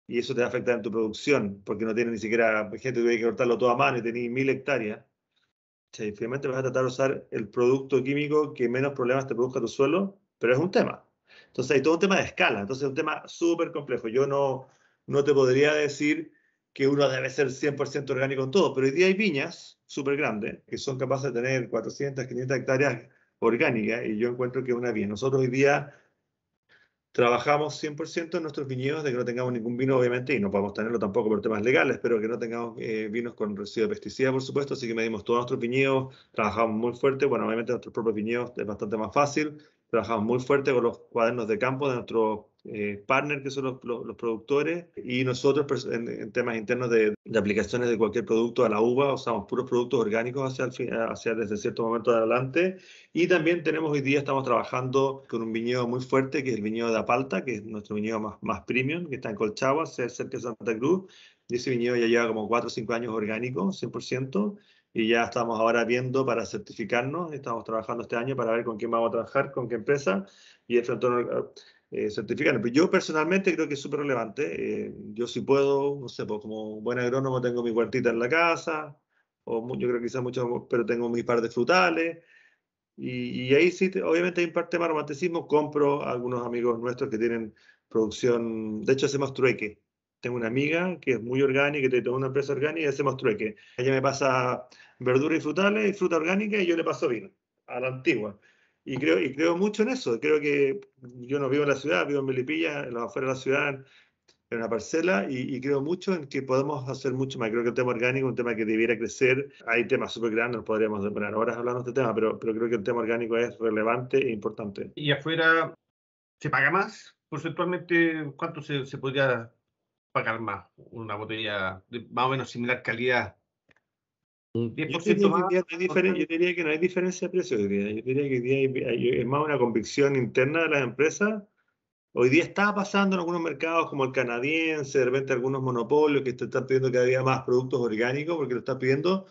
y eso te afecta en tu producción, porque no tienes ni siquiera, gente que tiene que cortarlo todo a mano y tenés mil hectáreas, Sí, finalmente vas a tratar de usar el producto químico que menos problemas te produzca tu suelo, pero es un tema. Entonces hay todo un tema de escala, entonces es un tema súper complejo. Yo no, no te podría decir que uno debe ser 100% orgánico en todo, pero hoy día hay viñas súper grandes que son capaces de tener 400, 500 hectáreas orgánicas y yo encuentro que una bien. Nosotros hoy día trabajamos 100% en nuestros viñedos de que no tengamos ningún vino, obviamente, y no podemos tenerlo tampoco por temas legales, pero que no tengamos eh, vinos con residuos de pesticidas, por supuesto, así que medimos todos nuestros viñedos, trabajamos muy fuerte, bueno, obviamente nuestros propios viñedos es bastante más fácil, trabajamos muy fuerte con los cuadernos de campo de nuestros eh, partners que son los, los, productores y nosotros pues, en, temas internos de, de, aplicaciones de cualquier producto a la uva usamos puros productos orgánicos hacia, el, hacia desde cierto momento de adelante y también tenemos hoy día estamos trabajando con un viñedo muy fuerte que es el viñedo de Apalta que es nuestro viñedo más, más premium que está en Colchagua cerca de Santa Cruz y ese viñedo ya lleva como 4 o 5 años orgánico 100% y ya estamos ahora viendo para certificarnos, estamos trabajando este año para ver con quién vamos a trabajar, con qué empresa, y el frontón eh, certificando. Pero yo personalmente creo que es súper relevante. Eh, yo si puedo, no sé, pues como buen agrónomo tengo mi huertita en la casa, o yo creo que quizás mucho, pero tengo mi par de frutales. Y, ahí sí, obviamente hay un parte de romanticismo. Compro algunos amigos nuestros que tienen producción, de hecho hacemos trueque. Tengo una amiga que es muy orgánica, que tiene toda una empresa orgánica y hacemos trueque. Ella me pasa verduras y frutales y fruta orgánica y yo le paso vino a la antigua. Y creo, y creo mucho en eso. Creo que yo no vivo en la ciudad, vivo en Melipilla, en las afueras de la ciudad, en una parcela, y, creo mucho en que podemos hacer mucho más. Creo que el tema orgánico es un tema que debiera crecer. Hay temas súper grandes, nos podríamos demorar horas hablando de este tema, pero, pero creo que el tema orgánico es relevante e importante. ¿Y afuera se paga más? Porcentualmente, ¿cuánto se, se podría pagar más? Una botella de más o menos similar calidad yo diría, que no hay diferencia de precios hoy día. Yo diría que hoy día hay, es más una convicción interna de las empresas. Hoy día está pasando en algunos mercados como el canadiense, de repente algunos monopolios que están pidiendo cada día más productos orgánicos porque lo están pidiendo.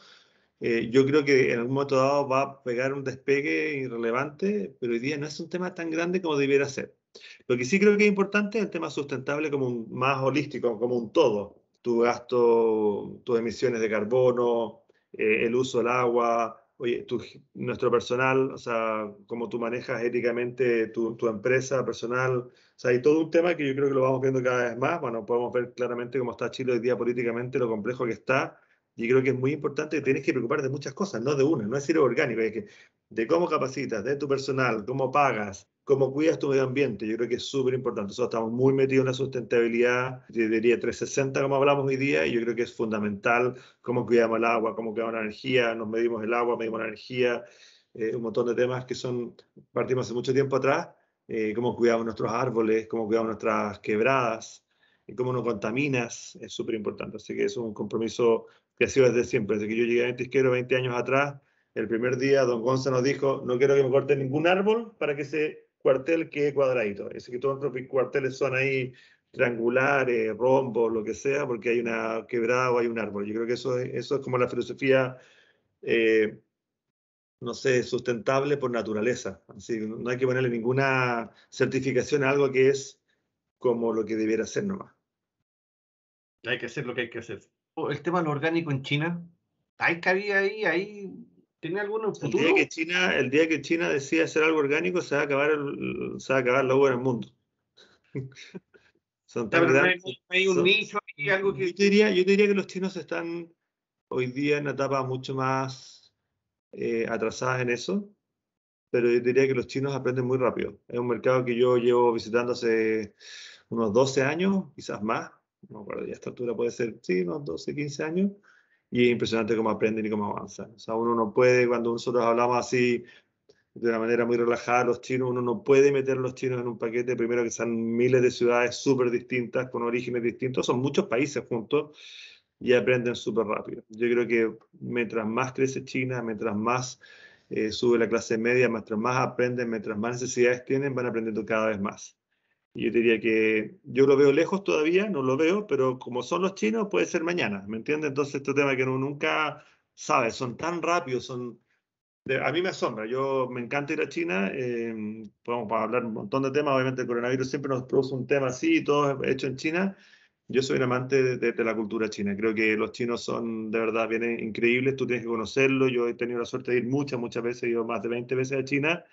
Eh, yo creo que en algún momento dado va a pegar un despegue irrelevante, pero hoy día no es un tema tan grande como debiera ser. Lo que sí creo que es importante es el tema sustentable como más holístico, como un todo. Tu gasto, tus emisiones de carbono, eh, el uso del agua, oye, nuestro personal, o sea, cómo tú manejas éticamente tu, empresa personal. O sea, hay todo un tema que yo creo que lo vamos viendo cada vez más. Bueno, podemos ver claramente cómo está Chile hoy día políticamente, lo complejo que está. Y creo que es muy importante que tienes que preocuparte de muchas cosas, no de una, no es ir orgánico, es que de cómo capacitas, de tu personal, cómo pagas, cómo cuidas tu medio ambiente. Yo creo que es súper importante. Nosotros estamos muy metidos en la sustentabilidad, diría 360 como hablamos hoy día, y yo creo que es fundamental cómo cuidamos el agua, cómo cuidamos la energía, nos medimos el agua, medimos la energía, eh, un montón de temas que son, partimos hace mucho tiempo atrás, eh, cómo cuidamos nuestros árboles, cómo cuidamos nuestras quebradas, y cómo no contaminas, es súper importante. Así que es un compromiso que ha sido desde siempre. Desde que yo llegué a Ventisquero 20 años atrás, el primer día don Gonza nos dijo, no quiero que me corten ningún árbol para que se cuartel que cuadradito. Es que todos los cuarteles son ahí triangulares, rombos, lo que sea, porque hay una quebrada o hay un árbol. Yo creo que eso es, eso es como la filosofía, eh, no sé, sustentable por naturaleza. Así, no hay que ponerle ninguna certificación a algo que es como lo que debiera ser nomás. Hay que hacer lo que hay que hacer. Oh, el tema de lo orgánico en China, ¿hay haber ahí? ¿Hay el día que China, el día que China decida hacer algo orgánico, se va a acabar, el, se a acabar la uva en el mundo. un nicho, algo que... Yo diría, yo diría que los chinos están hoy día en una etapa mucho más eh, atrasada en eso, pero yo diría que los chinos aprenden muy rápido. Es un mercado que yo llevo visitando hace unos 12 años, quizás más, no me ya esta altura puede ser, sí, unos 12, 15 años, y es impresionante cómo aprenden y cómo avanzan. O sea, uno no puede, cuando nosotros hablamos así de una manera muy relajada los chinos, uno no puede meter los chinos en un paquete, primero que sean miles de ciudades súper distintas, con orígenes distintos, son muchos países juntos y aprenden súper rápido. Yo creo que mientras más crece China, mientras más eh, sube la clase media, mientras más aprenden, mientras más necesidades tienen, van aprendiendo cada vez más. Yo diría que yo lo veo lejos todavía, no lo veo, pero como son los chinos, puede ser mañana, ¿me entiendes? Entonces, este tema que uno nunca sabe, son tan rápidos, son... a mí me asombra, yo me encanta ir a China, eh, podemos hablar un montón de temas, obviamente el coronavirus siempre nos produce un tema así, todo hecho en China. Yo soy un amante de, la cultura china, creo que los chinos son de verdad bien increíbles, tú tienes que conocerlos, yo he tenido la suerte de ir muchas, muchas veces, he ido más de 20 veces a China,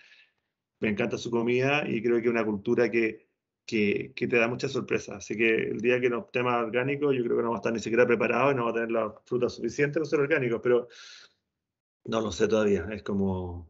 me encanta su comida y creo que es una cultura que que, te da mucha sorpresa Así que el día que nos tema orgánico, yo creo que no va a estar ni siquiera preparado y no va a tener las frutas suficientes para ser orgánicos, pero no lo sé todavía. Es como,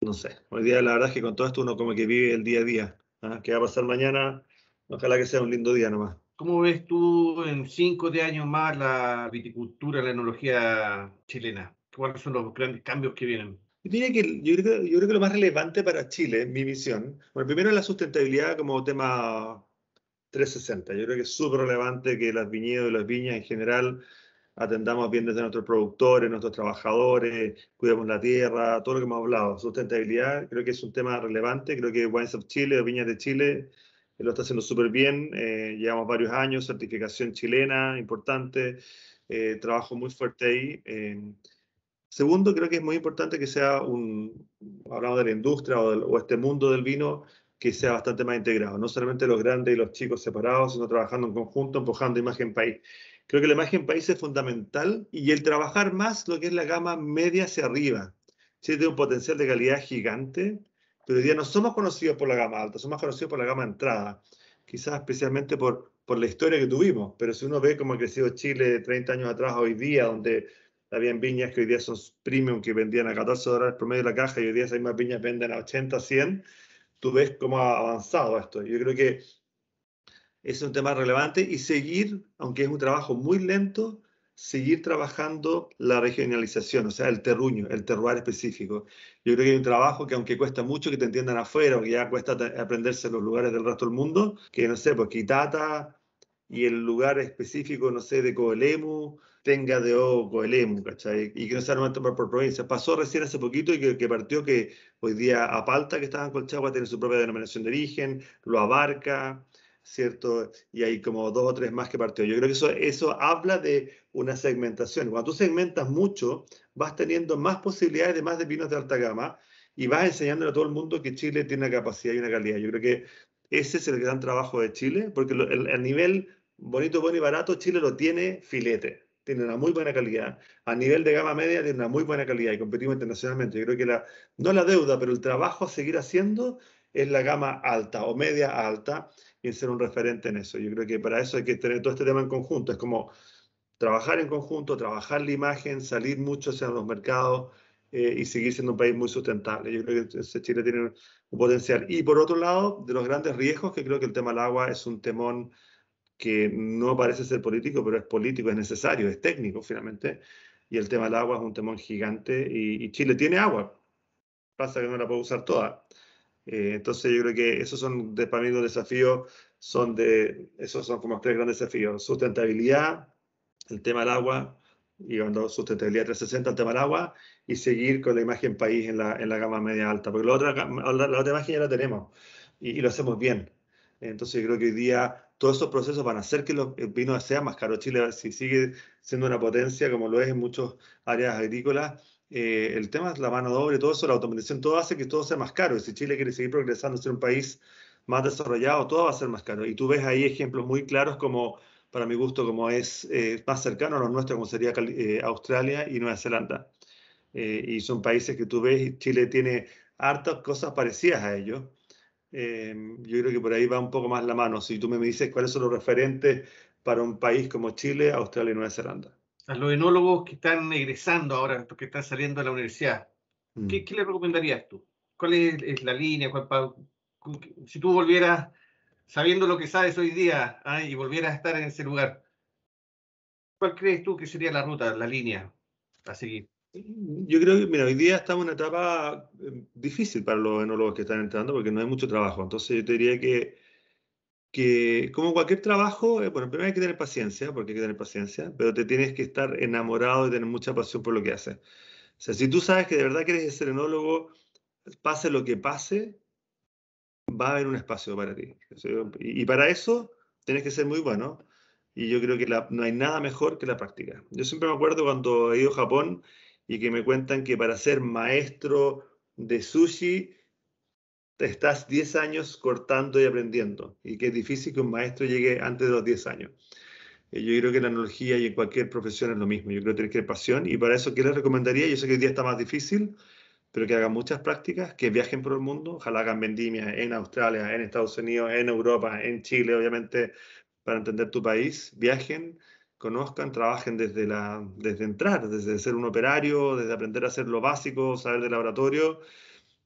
no sé. Hoy día la verdad es que con todo esto uno como que vive el día a día. ¿ah? ¿Qué va a pasar mañana? Ojalá que sea un lindo día nomás. ¿Cómo ves tú en cinco de años más la viticultura, la enología chilena? ¿Cuáles son los grandes cambios que vienen? Yo que creo, que lo más relevante para Chile, mi visión, bueno, primero la sustentabilidad como tema 360. Yo creo que es súper relevante que las viñedos y las viñas en general atendamos bien desde nuestros productores, nuestros trabajadores, cuidemos la tierra, todo lo que hemos hablado. Sustentabilidad creo que es un tema relevante. Creo que Wines of Chile, Viñas de Chile, eh, lo está haciendo súper bien. Eh, llevamos varios años, certificación chilena importante, eh, trabajo muy fuerte ahí. Segundo, creo que es muy importante que sea un, hablamos de la industria o, este mundo del vino, que sea bastante más integrado, no solamente los grandes y los chicos separados, sino trabajando en conjunto, empujando imagen país. Creo que la imagen país es fundamental y el trabajar más lo que es la gama media hacia arriba. Sí, tiene un potencial de calidad gigante, pero hoy día no somos conocidos por la gama alta, somos conocidos por la gama entrada, quizás especialmente por, por la historia que tuvimos, pero si uno ve cómo ha crecido Chile 30 años atrás hoy día, donde habían viñas que hoy día son premium, que vendían a 14 dólares promedio la caja y hoy día esas mismas viñas venden a 80, 100. Tú ves cómo ha avanzado esto. Yo creo que es un tema relevante y seguir, aunque es un trabajo muy lento, seguir trabajando la regionalización, o sea, el terruño, el terroir específico. Yo creo que hay un trabajo que aunque cuesta mucho que te entiendan afuera, o que ya cuesta aprenderse los lugares del resto del mundo, que no sé, pues Kitata y el lugar específico, no sé, de Coelemu, tenga de ojo el EMU, ¿cachai? Y que no se tomar por provincia. Pasó recién hace poquito y que, que, partió que hoy día Apalta, que estaba en Colchagua, tiene su propia denominación de origen, lo abarca, ¿cierto? Y hay como dos o tres más que partió. Yo creo que eso, eso habla de una segmentación. Cuando tú segmentas mucho, vas teniendo más posibilidades de más de vinos de alta gama y vas enseñándole a todo el mundo que Chile tiene una capacidad y una calidad. Yo creo que ese es el gran trabajo de Chile, porque el, nivel bonito, bueno y barato, Chile lo tiene filete tiene una muy buena calidad. A nivel de gama media tiene una muy buena calidad y competimos internacionalmente. Yo creo que la, no la deuda, pero el trabajo a seguir haciendo es la gama alta o media alta y ser un referente en eso. Yo creo que para eso hay que tener todo este tema en conjunto. Es como trabajar en conjunto, trabajar la imagen, salir mucho hacia los mercados eh, y seguir siendo un país muy sustentable. Yo creo que Chile tiene un potencial. Y por otro lado, de los grandes riesgos, que creo que el tema del agua es un temón que no parece ser político, pero es político, es necesario, es técnico finalmente. Y el tema del agua es un temón gigante y, Chile tiene agua. Pasa que no la puede usar toda. Eh, entonces yo creo que esos son de, para mí los desafíos, son de, esos son como tres grandes desafíos. Sustentabilidad, el tema del agua, y cuando sustentabilidad 360, el tema del agua, y seguir con la imagen país en la, en la gama media alta, porque la otra, la, otra imagen ya la tenemos y, y lo hacemos bien. Entonces yo creo que hoy día todos esos procesos van a hacer que los, el vino sea más caro. Chile, si sigue siendo una potencia como lo es en muchas áreas agrícolas, eh, el tema es la mano doble, todo eso, la automatización, todo hace que todo sea más caro. Y si Chile quiere seguir progresando, ser un país más desarrollado, todo va a ser más caro. Y tú ves ahí ejemplos muy claros como, para mi gusto, como es eh, más cercano a los nuestros, como sería eh, Australia y Nueva Zelanda. y son países que tú ves, y Chile tiene hartas cosas parecidas a ellos. Eh, yo creo que por ahí va un poco más la mano. Si tú me dices cuáles son los referentes para un país como Chile, Australia y Nueva Zelanda. A los enólogos que están egresando ahora, que están saliendo de la universidad, ¿qué, mm. le recomendarías tú? ¿Cuál es, la línea? si tú volvieras, sabiendo lo que sabes hoy día, ah, y volvieras a estar en ese lugar, ¿cuál crees tú que sería la ruta, la línea a seguir? Yo creo que, mira, hoy día estamos en una etapa eh, difícil para los enólogos que están entrando porque no hay mucho trabajo. Entonces yo te diría que, que como cualquier trabajo, eh, bueno, primero hay que tener paciencia, porque hay que tener paciencia, pero te tienes que estar enamorado y tener mucha pasión por lo que haces. O sea, si tú sabes que de verdad quieres ser enólogo, pase lo que pase, va a haber un espacio para ti. Y para eso tienes que ser muy bueno. Y yo creo que no hay nada mejor que la práctica. Yo siempre me acuerdo cuando he ido a Japón y que me cuentan que para ser maestro de sushi te estás 10 años cortando y aprendiendo y que es difícil que un maestro llegue antes de los 10 años. Eh, yo creo que en la analogía y en cualquier profesión es lo mismo. Yo creo que tienes que tener pasión y para eso, ¿qué les recomendaría? Yo sé que hoy día está más difícil, pero que hagan muchas prácticas, que viajen por el mundo, ojalá hagan vendimia en Australia, en Estados Unidos, en Europa, en Chile, obviamente, para entender tu país. Viajen, conozcan, trabajen desde, la, desde entrar, desde ser un operario, desde aprender a hacer lo básico, saber de laboratorio,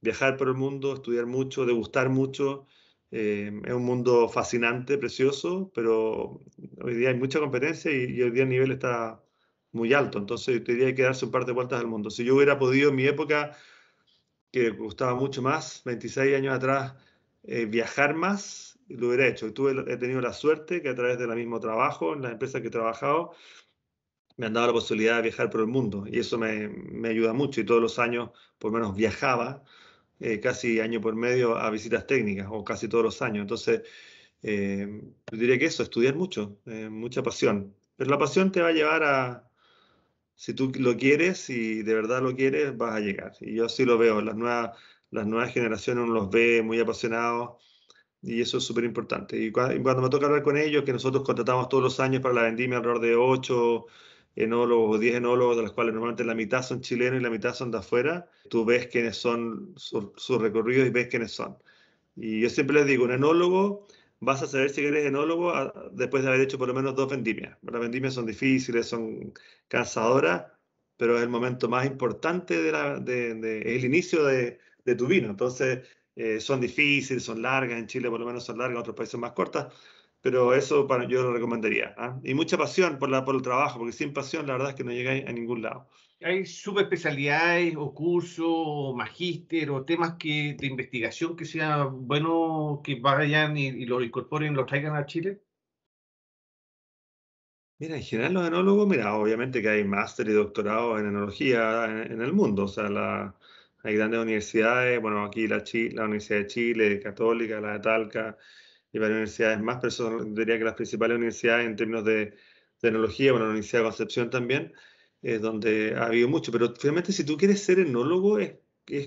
viajar por el mundo, estudiar mucho, degustar mucho. Eh, es un mundo fascinante, precioso, pero hoy día hay mucha competencia y, hoy día el nivel está muy alto. Entonces, hoy día hay que darse un par de vueltas al mundo. Si yo hubiera podido en mi época, que gustaba mucho más, 26 años atrás, eh, viajar más, lo hubiera hecho. he tenido la suerte que a través del mismo trabajo, en las empresas que he trabajado, me han dado la posibilidad de viajar por el mundo y eso me, me ayuda mucho y todos los años por lo menos viajaba eh, casi año por medio a visitas técnicas o casi todos los años. Entonces, yo eh, diría que eso, estudiar mucho, eh, mucha pasión. Pero la pasión te va a llevar a, si tú lo quieres y de verdad lo quieres, vas a llegar. Y yo así lo veo, las nuevas, las nuevas generaciones uno los ve muy apasionados y eso es súper importante. Y cuando me toca hablar con ellos, que nosotros contratamos todos los años para la vendimia alrededor de 8 enólogos o 10 enólogos, de los cuales normalmente la mitad son chilenos y la mitad son de afuera, tú ves quiénes son sus su recorridos y ves quiénes son. Y yo siempre les digo, un enólogo, vas a saber si eres enólogo ah, después de haber hecho por lo menos dos vendimias. Las vendimias son difíciles, son cansadoras, pero es el momento más importante, de, la, de, el inicio de, de tu vino. Entonces, eh, son difíciles, son largas, en Chile por lo menos son largas, en otros países más cortas, pero eso para, yo lo recomendaría. ¿ah? Y mucha pasión por, la, por el trabajo, porque sin pasión la verdad es que no llegáis a ningún lado. ¿Hay subespecialidades o cursos o magíster o temas que, de investigación que sea bueno que vayan y, los lo incorporen, lo traigan a Chile? Mira, en general los enólogos, mira, obviamente que hay máster y doctorado en enología en el mundo, o sea, la, hay grandes universidades, bueno, aquí la, la Universidad de Chile, Católica, la de Talca y varias universidades más, pero eso diría que las principales universidades en términos de tecnología, bueno, la Universidad de Concepción también, es donde ha habido mucho. Pero finalmente, si tú quieres ser enólogo, es,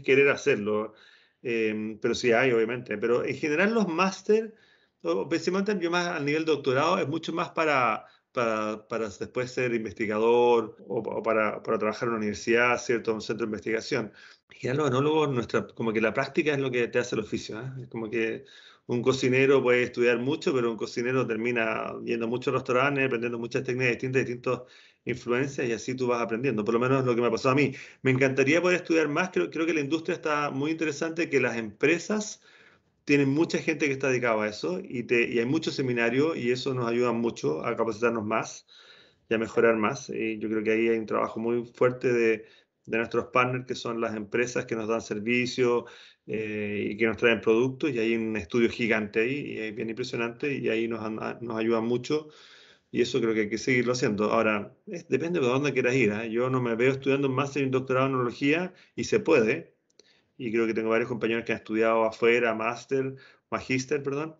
querer hacerlo. Em, pero sí hay, obviamente. Pero en general, los máster, o principalmente yo más al nivel doctorado, es mucho más para, para, para después ser investigador o, o para, para, trabajar en una universidad, ¿cierto? Un centro de investigación. Ya los análogos nuestra, como que la práctica es lo que te hace el oficio. ¿eh? Es como que un cocinero puede estudiar mucho, pero un cocinero termina yendo a muchos restaurantes, aprendiendo muchas técnicas distintas, distintas influencias, y así tú vas aprendiendo. Por lo menos es lo que me ha pasado a mí. Me encantaría poder estudiar más. Creo, creo que la industria está muy interesante, que las empresas tienen mucha gente que está dedicada a eso, y, te, y hay muchos seminarios, y eso nos ayuda mucho a capacitarnos más y a mejorar más. Y yo creo que ahí hay un trabajo muy fuerte de de nuestros partners, que son las empresas que nos dan servicios eh, y que nos traen productos, y hay un estudio gigante ahí, y es bien impresionante, y ahí nos, nos ayuda mucho, y eso creo que hay que seguirlo haciendo. Ahora, depende de dónde quieras ir, ¿eh? yo no me veo estudiando un máster y un doctorado en neurología, y se puede, y creo que tengo varios compañeros que han estudiado afuera, máster, magíster, perdón,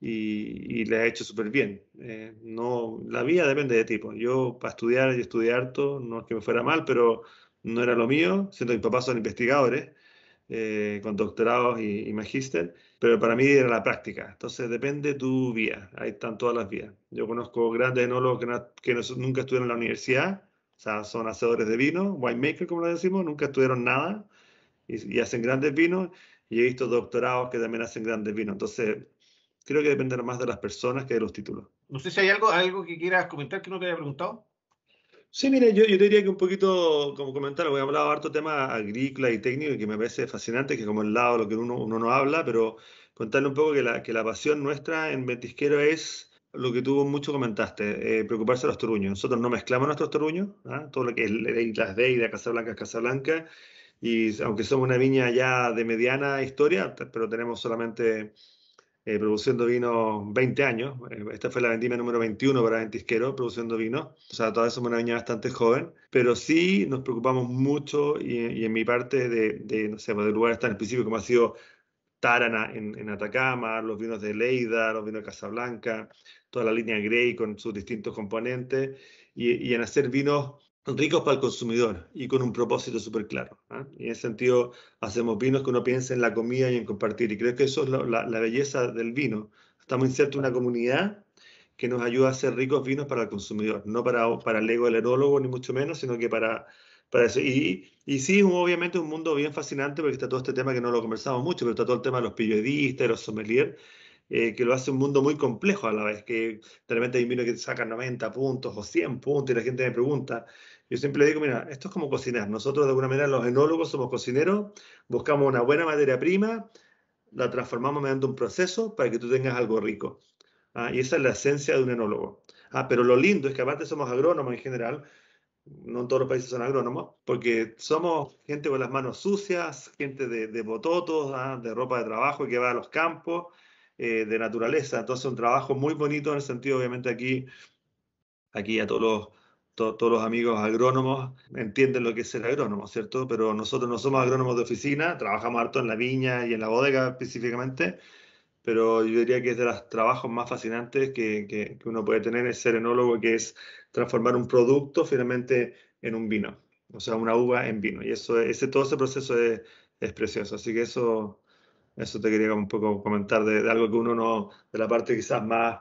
y, y les ha hecho súper bien. Eh, no, la vía depende de tipo. Pues. Yo para estudiar, yo estudié harto, no es que me fuera mal, pero no era lo mío, siendo que mis papás son investigadores, eh, con doctorados y, magíster, pero para mí era la práctica. Entonces depende tu vía, ahí están todas las vías. Yo conozco grandes enólogos que, nunca estuvieron en la universidad, o sea, son hacedores de vino, winemaker como lo decimos, nunca estuvieron nada y, hacen grandes vinos. Y he visto doctorados que también hacen grandes vinos. Entonces, creo que depende más de las personas que de los títulos. No sé si hay algo, algo que quieras comentar que no te haya preguntado. Sí, mire, yo, yo diría que un poquito, como comentar, voy a hablar harto tema agrícola y técnico, que me parece fascinante, que como el lado de lo que uno, uno no habla, pero contarle un poco que la, que la pasión nuestra en Ventisquero es lo que tú mucho comentaste, eh, preocuparse de los toruños. Nosotros no mezclamos nuestros toruños, ¿ah? todo lo que es de Islas de Casablanca, Casablanca, y aunque somos una viña ya de mediana historia, pero tenemos solamente eh, produciendo vino 20 años. Eh, esta fue la vendimia número 21 para Ventisquero, produciendo vino. O sea, todavía somos una viña bastante joven, pero sí nos preocupamos mucho y, en mi parte de, de, no de lugares tan específicos como ha sido Tarana en, Atacama, los vinos de Leida, los vinos de Casablanca, toda la línea Grey con sus distintos componentes y, y en hacer vinos ricos para el consumidor y con un propósito súper claro. ¿ah? Y en ese sentido, hacemos vinos que uno piensa en la comida y en compartir. Y creo que eso es la, belleza del vino. Estamos insertos en una comunidad que nos ayuda a hacer ricos vinos para el consumidor, no para, para el ego del erólogo, ni mucho menos, sino que para, para eso. Y, y sí, obviamente un mundo bien fascinante, porque está todo este tema que no lo conversamos mucho, pero está todo el tema de los periodistas, los sommeliers, eh, que lo hace un mundo muy complejo a la vez, que realmente repente hay vinos que sacan 90 puntos o 100 puntos y la gente me pregunta, yo siempre digo, mira, esto es como cocinar. Nosotros de alguna manera los enólogos somos cocineros, buscamos una buena materia prima, la transformamos mediante un proceso para que tú tengas algo rico. Ah, y esa es la esencia de un enólogo. Ah, pero lo lindo es que aparte somos agrónomos en general, no en todos los países son agrónomos, porque somos gente con las manos sucias, gente de, bototos, ah, de ropa de trabajo que va a los campos, eh, de naturaleza. Entonces un trabajo muy bonito en el sentido, obviamente, aquí, aquí a todos los todos los amigos agrónomos entienden lo que es ser agrónomo, ¿cierto? Pero nosotros no somos agrónomos de oficina, trabajamos harto en la viña y en la bodega específicamente, pero yo diría que es de los trabajos más fascinantes que, que, uno puede tener es ser enólogo, que es transformar un producto finalmente en un vino, o sea, una uva en vino. Y eso, ese, todo ese proceso es, es precioso, así que eso... Eso te quería un poco comentar de algo que uno no, de la parte quizás más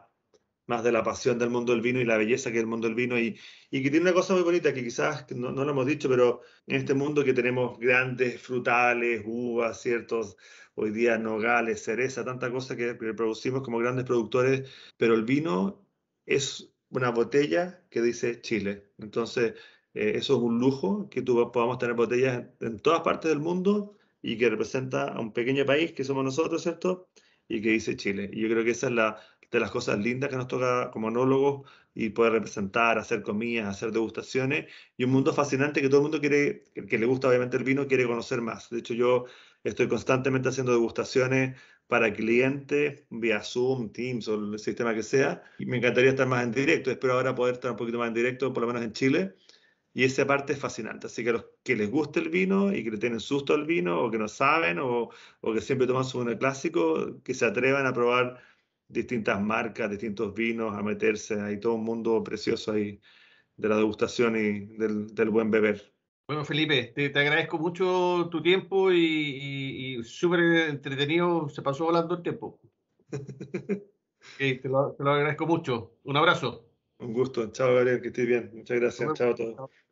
más de la pasión del mundo del vino y la belleza que el mundo del vino y, y que tiene una cosa muy bonita que quizás no, no, lo hemos dicho, pero en este mundo que tenemos grandes frutales, uvas, ciertos, hoy día nogales, cereza, tanta cosa que producimos como grandes productores, pero el vino es una botella que dice Chile. Entonces, eh, eso es un lujo, que tú, podamos tener botellas en todas partes del mundo y que representa a un pequeño país que somos nosotros, ¿cierto? Y que dice Chile. Y yo creo que esa es la, de las cosas lindas que nos toca como monólogos y poder representar, hacer comidas, hacer degustaciones y un mundo fascinante que todo el mundo quiere, que le gusta obviamente el vino, quiere conocer más. De hecho, yo estoy constantemente haciendo degustaciones para clientes vía Zoom, Teams o el sistema que sea. Y me encantaría estar más en directo. Espero ahora poder estar un poquito más en directo, por lo menos en Chile. Y esa parte es fascinante. Así que los que les guste el vino y que le tienen susto al vino o que no saben o, o que siempre toman su vino clásico, que se atrevan a probar distintas marcas, distintos vinos a meterse. Hay todo un mundo precioso ahí de la degustación y del, buen beber. Bueno, Felipe, te, agradezco mucho tu tiempo y, súper entretenido. Se pasó volando el tiempo. lo, te, lo, agradezco mucho. Un abrazo. Un gusto. Chao, Gabriel, que estés bien. Muchas gracias. Chao a todos.